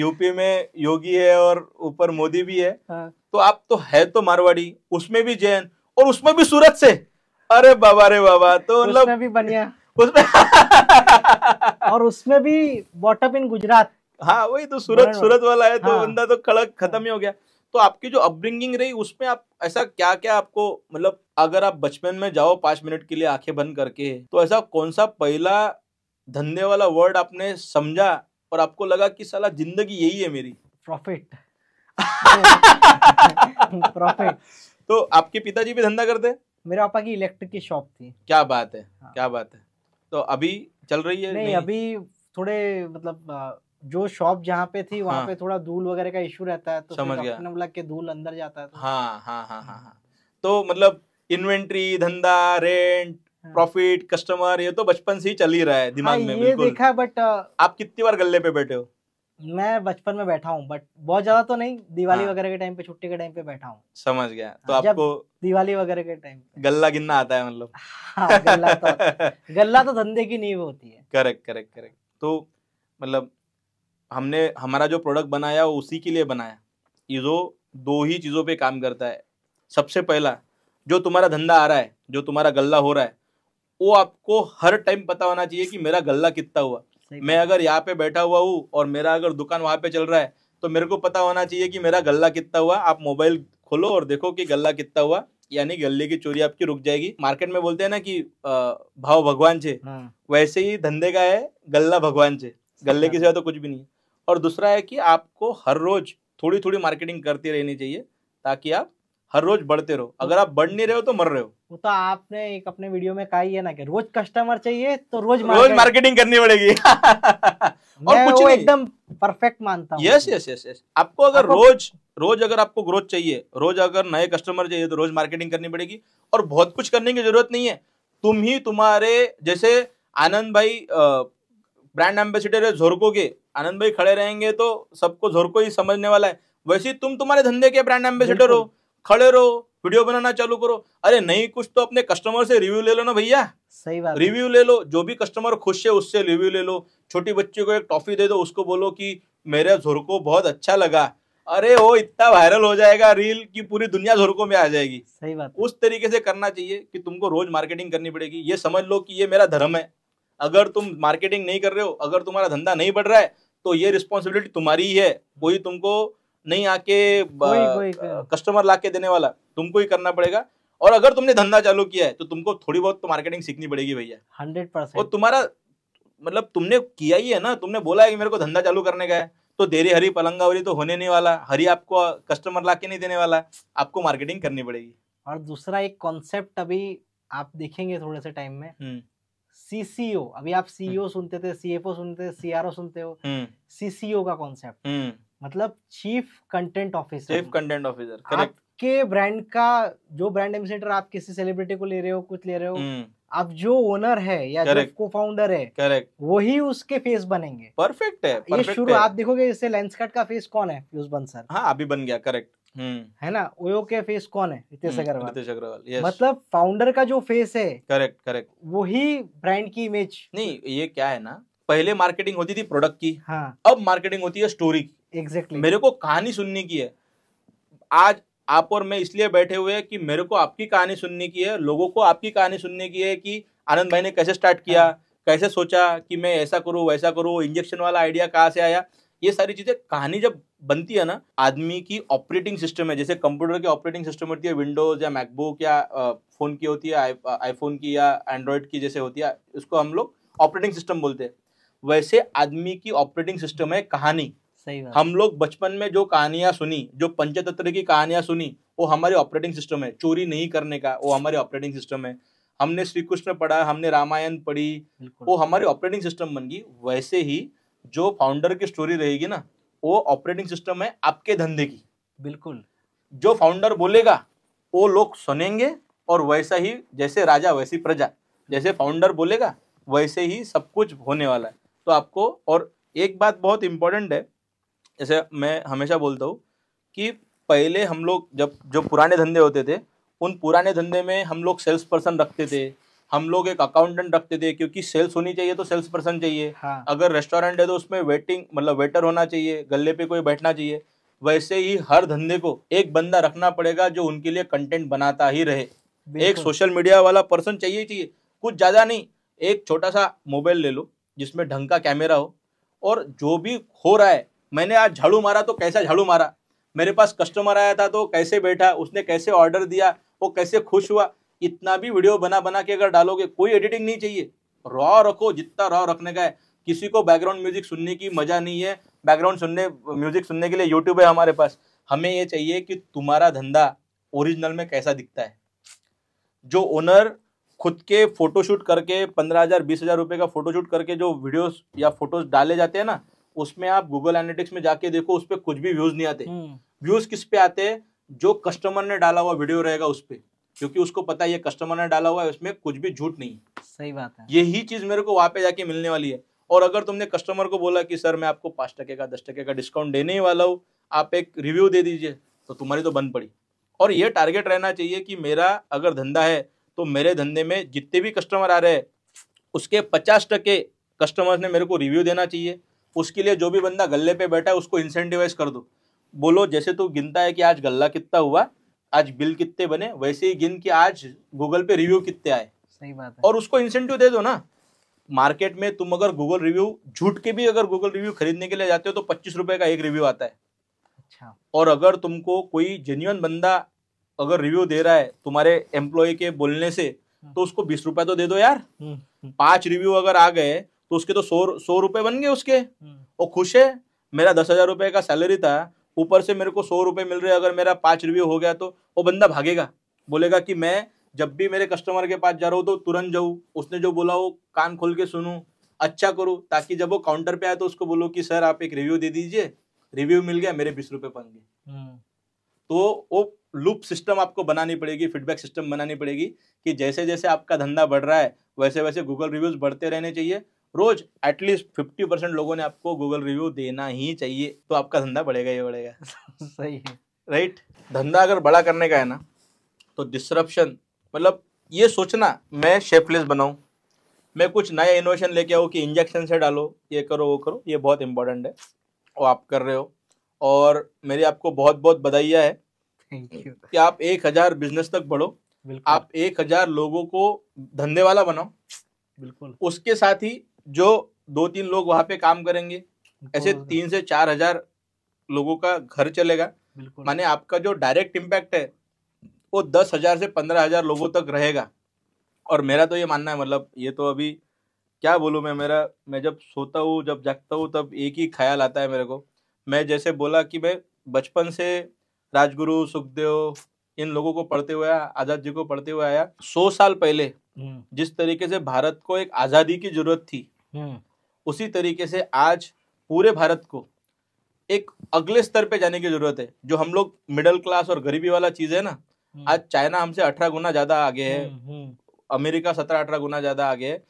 यूपी में योगी है और ऊपर मोदी भी है हाँ। तो आप तो है तो मारवाड़ी उसमें भी जैन और उसमें भी सूरत से अरे बाबा रे बाबा तो मतलब भी बनिया उसमें और उसमें भी वॉटअप इन गुजरात हाँ वही तो सूरत सूरत वाला है तो हाँ। बंदा तो कड़क खत्म ही हो गया तो आपकी जो अपब्रिंगिंग रही उसमें आप ऐसा क्या क्या आपको मतलब अगर आप बचपन में जाओ पांच मिनट के लिए आंखें बंद करके तो ऐसा कौन सा पहला धंधे वाला वर्ड आपने समझा और आपको लगा कि साला जिंदगी यही है मेरी प्रॉफिट प्रॉफिट तो आपके पिताजी भी धंधा करते मेरे पापा की इलेक्ट्रिक की शॉप थी क्या बात है हाँ। क्या बात है तो अभी चल रही है नहीं, नहीं? अभी थोड़े मतलब जो शॉप जहाँ पे थी वहाँ हाँ। पे थोड़ा धूल वगैरह का इशू रहता है तो समझ गया ने बोला के धूल अंदर जाता है तो हाँ हाँ हाँ हाँ हाँ तो मतलब इन्वेंट्री धंधा रेंट हाँ। प्रॉफिट कस्टमर ये तो बचपन से ही चल ही रहा है दिमाग हाँ, में ये बिल्कुल देखा बट आप कितनी बार गले पे बैठे हो मैं बचपन में बैठा हूँ बट बहुत ज्यादा तो नहीं दिवाली हाँ। वगैरह के टाइम पे छुट्टी के टाइम पे बैठा हूँ समझ गया तो हाँ, आपको दिवाली वगैरह के टाइम गल्ला गिनना आता है मतलब हाँ, गल्ला तो गल्ला तो धंधे की नींव होती है करेक्ट करेक्ट करेक्ट तो मतलब हमने हमारा जो प्रोडक्ट बनाया वो उसी के लिए बनाया इजो दो ही चीज़ों पे काम करता है सबसे पहला जो तुम्हारा धंधा आ रहा है जो तुम्हारा गल्ला हो रहा है वो आपको हर टाइम पता होना चाहिए कि मेरा गल्ला कितना हुआ मैं अगर यहाँ पे बैठा हुआ हूँ और मेरा अगर दुकान वहाँ पे चल रहा है तो मेरे को पता होना चाहिए कि मेरा गल्ला कितना हुआ आप मोबाइल खोलो और देखो कि गल्ला कितना हुआ यानी गल्ले की चोरी आपकी रुक जाएगी मार्केट में बोलते हैं ना कि भाव भगवान से हाँ। वैसे ही धंधे का है गल्ला भगवान छे गल्ले की सेवा तो कुछ भी नहीं है और दूसरा है कि आपको हर रोज थोड़ी थोड़ी मार्केटिंग करती रहनी चाहिए ताकि आप हर रोज बढ़ते रहो अगर आप बढ़ नहीं रहे हो तो मर रहे हो वो तो आपने एक अपने वीडियो में कहा ही है ना कि रोज कस्टमर चाहिए तो रोज रोज मार्केटिंग करनी पड़ेगी और कुछ एकदम परफेक्ट मानता हूँ यस यस यस यस आपको अगर आपको... रोज रोज अगर आपको ग्रोथ चाहिए रोज अगर नए कस्टमर चाहिए तो रोज मार्केटिंग करनी पड़ेगी और बहुत कुछ करने की जरूरत नहीं है तुम ही तुम्हारे जैसे आनंद भाई ब्रांड एम्बेसिडर है झोरको के आनंद भाई खड़े रहेंगे तो सबको झोरको ही समझने वाला है वैसे तुम तुम्हारे धंधे के ब्रांड एम्बेसिडर हो खड़े रहो वीडियो बनाना चालू करो अरे नहीं कुछ तो अपने कस्टमर से रिव्यू ले लो ना भैया सही बात रिव्यू ले लो जो भी कस्टमर खुश है उससे रिव्यू ले लो छोटी बच्ची को एक टॉफी दे दो उसको बोलो कि मेरा झोरको बहुत अच्छा लगा अरे वो इतना वायरल हो जाएगा रील की पूरी दुनिया झोरको में आ जाएगी सही बात उस तरीके से करना चाहिए कि तुमको रोज मार्केटिंग करनी पड़ेगी ये समझ लो कि ये मेरा धर्म है अगर तुम मार्केटिंग नहीं कर रहे हो अगर तुम्हारा धंधा नहीं बढ़ रहा है तो ये रिस्पॉन्सिबिलिटी तुम्हारी ही है कोई तुमको नहीं आके कस्टमर ला देने वाला तुमको ही करना पड़ेगा और अगर तुमने धंधा चालू किया है तो तुमको थोड़ी बहुत तो मार्केटिंग सीखनी पड़ेगी भैया हंड्रेड परसेंट और तुम्हारा मतलब तुमने किया ही है ना तुमने बोला है कि मेरे को धंधा चालू करने का है तो देरी हरी पलंगावरी तो होने नहीं वाला हरी आपको कस्टमर ला नहीं देने वाला आपको मार्केटिंग करनी पड़ेगी और दूसरा एक कॉन्सेप्ट अभी आप देखेंगे थोड़े से टाइम में हम्म। सीसीओ अभी आप सीईओ हम्म। e सुनते थे सीएफओ सुनते थे सीआरओ सुनते हो सीसीओ हम्म। का कॉन्सेप्ट हम्म। मतलब chief content officer chief content officer correct के ब्रांड का जो ब्रांड एम्बेसडर आप किसी सेलिब्रिटी को ले रहे हो कुछ ले रहे हो आप जो ओनर है या Correct. जो को फाउंडर है करेक्ट वही उसके फेस बनेंगे परफेक्ट है ये शुरू आप देखोगे इससे लेंसकट का फेस कौन है पीयूष बंसल हाँ अभी बन गया करेक्ट हम्म। है ना ओयो के फेस कौन है रितेश हम्म, अग्रवाल रितेश अग्रवाल मतलब फाउंडर का जो फेस है करेक्ट करेक्ट वही ब्रांड की इमेज नहीं ये क्या है ना पहले मार्केटिंग होती थी प्रोडक्ट की हाँ अब मार्केटिंग होती है स्टोरी की एग्जैक्टली exactly. मेरे को कहानी सुनने की है आज आप और मैं इसलिए बैठे हुए हैं कि मेरे को आपकी कहानी सुनने की है लोगों को आपकी कहानी सुनने की है कि आनंद भाई ने कैसे स्टार्ट किया हाँ। कैसे सोचा कि मैं ऐसा करूँ वैसा करूँ इंजेक्शन वाला आइडिया कहाँ से आया ये सारी चीजें कहानी जब बनती है ना आदमी की ऑपरेटिंग सिस्टम है जैसे कंप्यूटर की ऑपरेटिंग सिस्टम होती है विंडोज या मैकबुक या फोन की होती है आईफोन की या एंड्रॉयड की जैसे होती है उसको हम लोग ऑपरेटिंग सिस्टम बोलते हैं वैसे आदमी की ऑपरेटिंग सिस्टम है कहानी सही बात हम लोग बचपन में जो कहानियां सुनी जो पंचतंत्र की कहानियां सुनी वो हमारे ऑपरेटिंग सिस्टम है चोरी नहीं करने का वो हमारे ऑपरेटिंग सिस्टम है हमने श्री कृष्ण पढ़ा हमने रामायण पढ़ी वो हमारी ऑपरेटिंग सिस्टम बन गई वैसे ही जो फाउंडर की स्टोरी रहेगी ना वो ऑपरेटिंग सिस्टम है आपके धंधे की बिल्कुल जो फाउंडर बोलेगा वो लोग सुनेंगे और वैसा ही जैसे राजा वैसी प्रजा जैसे फाउंडर बोलेगा वैसे ही सब कुछ होने वाला है तो आपको और एक बात बहुत इम्पोर्टेंट है जैसे मैं हमेशा बोलता हूँ कि पहले हम लोग जब जो पुराने धंधे होते थे उन पुराने धंधे में हम लोग सेल्स पर्सन रखते थे हम लोग एक अकाउंटेंट रखते थे क्योंकि सेल्स होनी चाहिए तो सेल्स पर्सन चाहिए हाँ। अगर रेस्टोरेंट है तो उसमें वेटिंग मतलब वेटर होना चाहिए गले पे कोई बैठना चाहिए वैसे ही हर धंधे को एक बंदा रखना पड़ेगा जो उनके लिए कंटेंट बनाता ही रहे एक सोशल मीडिया वाला पर्सन चाहिए चाहिए कुछ ज़्यादा नहीं एक छोटा सा मोबाइल ले लो जिसमें ढंग का कैमरा हो और जो भी हो रहा है मैंने आज झाड़ू मारा तो कैसा झाड़ू मारा मेरे पास कस्टमर आया था तो कैसे बैठा उसने कैसे ऑर्डर दिया वो कैसे खुश हुआ इतना भी वीडियो बना बना के अगर डालोगे कोई एडिटिंग नहीं चाहिए रॉ रखो जितना रॉ रखने का है किसी को बैकग्राउंड म्यूजिक सुनने की मजा नहीं है बैकग्राउंड सुनने म्यूजिक सुनने के लिए यूट्यूब है हमारे पास हमें ये चाहिए कि तुम्हारा धंधा ओरिजिनल में कैसा दिखता है जो ओनर खुद के फोटोशूट करके पंद्रह हज़ार बीस हज़ार रुपये का फोटोशूट करके जो वीडियोस या फोटोज डाले जाते हैं ना उसमें आप गूगल एनालिटिक्स में जाके देखो उस पर कुछ भी व्यूज़ नहीं आते व्यूज़ हम्म। किस पे आते हैं जो कस्टमर ने डाला हुआ वीडियो रहेगा उस पर क्योंकि उसको पता है ये कस्टमर ने डाला हुआ है उसमें कुछ भी झूठ नहीं सही बात है यही चीज मेरे को वहां पे जाके मिलने वाली है और अगर तुमने कस्टमर को बोला कि सर मैं आपको पांच टके का दस टके का डिस्काउंट देने ही वाला हूँ आप एक रिव्यू दे दीजिए तो तुम्हारी तो बंद पड़ी और ये टारगेट रहना चाहिए कि मेरा अगर धंधा है तो मेरे धंधे में जितने भी कस्टमर आ रहे हैं उसके पचास टके कस्टमर्स ने मेरे को रिव्यू देना चाहिए उसके लिए जो भी बंदा गल्ले पे बैठा है उसको इंसेंटिवाइज कर दो बोलो जैसे तू गिनता है कि आज गला कितना हुआ आज बिल कितने बने वैसे ही गिन के आज गूगल पे रिव्यू कितने आए सही बात है और उसको इंसेंटिव दे दो ना मार्केट में तुम अगर गूगल रिव्यू झूठ के भी अगर गूगल रिव्यू खरीदने के लिए जाते हो तो पच्चीस रुपए का एक रिव्यू आता है अच्छा और अगर तुमको कोई जेन्यून बंदा अगर रिव्यू दे रहा है तुम्हारे एम्प्लॉय के बोलने से हम्म। तो उसको बीस रुपए तो दे दो यार हम्म, हम्म। पांच रिव्यू अगर आ गए तो उसके तो सौ सौ रुपए बन गए उसके वो खुश है मेरा दस हजार रुपए का सैलरी था ऊपर से मेरे को सौ रुपये मिल रहे अगर मेरा पाँच रिव्यू हो गया तो वो बंदा भागेगा बोलेगा कि मैं जब भी मेरे कस्टमर के पास जा रहा हूँ तो तुरंत जाऊँ उसने जो बोला वो कान खोल के सुनूँ अच्छा करूँ ताकि जब वो काउंटर पे आए तो उसको बोलो कि सर आप एक रिव्यू दे दीजिए रिव्यू मिल गया मेरे बीस रुपए बन गए हम्म। तो वो लूप सिस्टम आपको बनानी पड़ेगी फीडबैक सिस्टम बनानी पड़ेगी कि जैसे जैसे आपका धंधा बढ़ रहा है वैसे वैसे गूगल रिव्यूज बढ़ते रहने चाहिए रोज एटलीस्ट फिफ्टी परसेंट लोगों ने आपको गूगल रिव्यू देना ही चाहिए तो आपका धंधा बढ़ेगा ही बढ़ेगा सही है राइट धंधा अगर बड़ा करने का है ना तो डिस्ट्रप्शन मतलब ये सोचना मैं शेफलेस बनाऊँ मैं कुछ नया इनोवेशन लेके आऊँ कि इंजेक्शन से डालो ये करो वो करो ये बहुत इंपॉर्टेंट है और आप कर रहे हो और मेरी आपको बहुत बहुत बधाइया है कि आप एक हजार बिजनेस तक बढ़ो आप एक हजार लोगों को धंधे वाला बनाओ बिल्कुल उसके साथ ही जो दो तीन लोग वहां पे काम करेंगे ऐसे तीन से चार हजार लोगों का घर चलेगा माने आपका जो डायरेक्ट इम्पैक्ट है वो दस हजार से पंद्रह हजार लोगों तक रहेगा और मेरा तो ये मानना है मतलब ये तो अभी क्या बोलूँ मैं मेरा मैं जब सोता हूँ जब जागता हूँ तब एक ही ख्याल आता है मेरे को मैं जैसे बोला कि मैं बचपन से राजगुरु सुखदेव इन लोगों को पढ़ते हुए आजाद जी को पढ़ते हुए आया सौ साल पहले हम्म। जिस तरीके से भारत को एक आज़ादी की जरूरत थी हम्म। उसी तरीके से आज पूरे भारत को एक अगले स्तर पे जाने की जरूरत है जो हम लोग मिडिल क्लास और गरीबी वाला चीज है ना हम्म। आज चाइना हमसे अठारह गुना ज्यादा आगे है हम्म, अमेरिका सत्रह अठारह गुना ज्यादा आगे है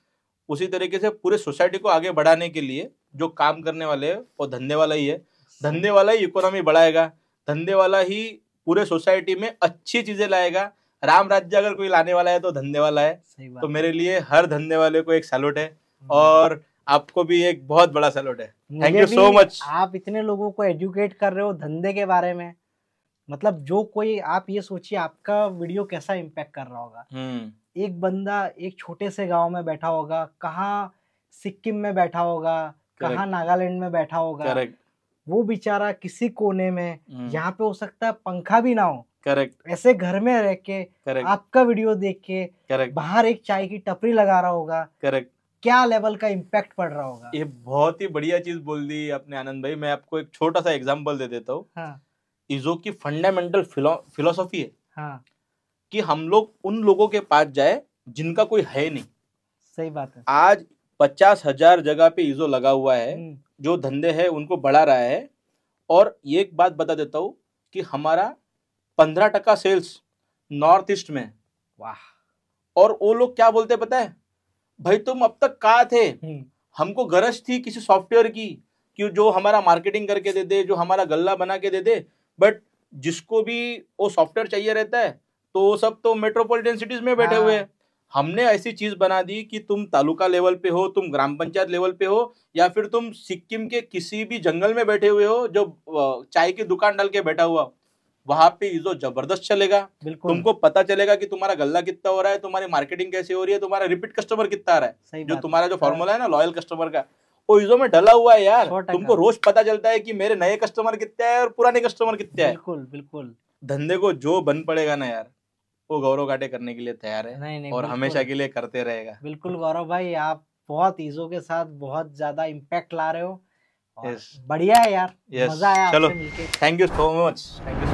उसी तरीके से पूरे सोसाइटी को आगे बढ़ाने के लिए जो काम करने वाले है वो धंधे वाला ही है धंधे वाला ही इकोनॉमी बढ़ाएगा धंधे वाला ही पूरे सोसाइटी में अच्छी चीजें लाएगा राम राज्य अगर कोई लाने वाला है तो धंधे वाला है तो मेरे लिए हर धंधे वाले को एक सैल्यूट है हम्म। और आपको भी एक बहुत बड़ा सैलूट है थैंक यू सो मच आप इतने लोगों को एजुकेट कर रहे हो धंधे के बारे में मतलब जो कोई आप ये सोचिए आपका वीडियो कैसा इम्पेक्ट कर रहा होगा हम्म। एक बंदा एक छोटे से गांव में बैठा होगा कहाँ सिक्किम में बैठा होगा कहाँ नागालैंड में बैठा होगा वो बेचारा किसी कोने में यहाँ हम्म। पे हो सकता है पंखा भी ना हो करेक्ट ऐसे घर में रह के करेक्ट आपका वीडियो देख के करेक्ट बाहर एक चाय की टपरी लगा रहा होगा करेक्ट क्या लेवल का इम्पैक्ट पड़ रहा होगा ये बहुत ही बढ़िया चीज बोल दी अपने आनंद भाई मैं आपको एक छोटा सा एग्जाम्पल दे देता हूँ इजो हाँ। की फंडामेंटल फिलोसॉफी है हाँ। कि हम लोग उन लोगों के पास जाए जिनका कोई है नहीं सही बात है आज पचास हजार जगह पे इजो लगा हुआ है हम्म। जो धंधे है उनको बढ़ा रहा है और ये एक बात बता देता हूँ कि हमारा पंद्रह टका सेल्स नॉर्थ ईस्ट में वाह और वो लोग क्या बोलते पता है भाई तुम अब तक कहा थे हम्म। हमको गरज थी किसी सॉफ्टवेयर की कि जो हमारा मार्केटिंग करके दे दे जो हमारा गल्ला बना के दे दे बट जिसको भी वो सॉफ्टवेयर चाहिए रहता है तो वो सब तो मेट्रोपॉलिटन सिटीज में बैठे हाँ। हुए हैं हमने ऐसी चीज बना दी कि तुम तालुका लेवल पे हो तुम ग्राम पंचायत लेवल पे हो या फिर तुम सिक्किम के किसी भी जंगल में बैठे हुए हो जो चाय की दुकान डाल के बैठा हुआ हो वहां पे ईजो जबरदस्त चलेगा तुमको पता चलेगा कि तुम्हारा गल्ला कितना हो रहा है तुम्हारी मार्केटिंग कैसे हो रही है तुम्हारा रिपीट कस्टमर कितना आ रहा है जो तुम्हारा जो फॉर्मूला हाँ। है ना लॉयल कस्टमर का वो ईजो में डला हुआ है यार तुमको रोज पता चलता है कि मेरे नए कस्टमर कितने हैं और पुराने कस्टमर कितने हैं बिल्कुल बिल्कुल धंधे को जो बन पड़ेगा ना यार वो गौरव काटे करने के लिए तैयार है नहीं, नहीं, और हमेशा के लिए करते रहेगा बिल्कुल गौरव भाई आप बहुत ईजो के साथ बहुत ज्यादा इम्पैक्ट ला रहे हो बढ़िया है यार मजा आया चलो thank you so much thank you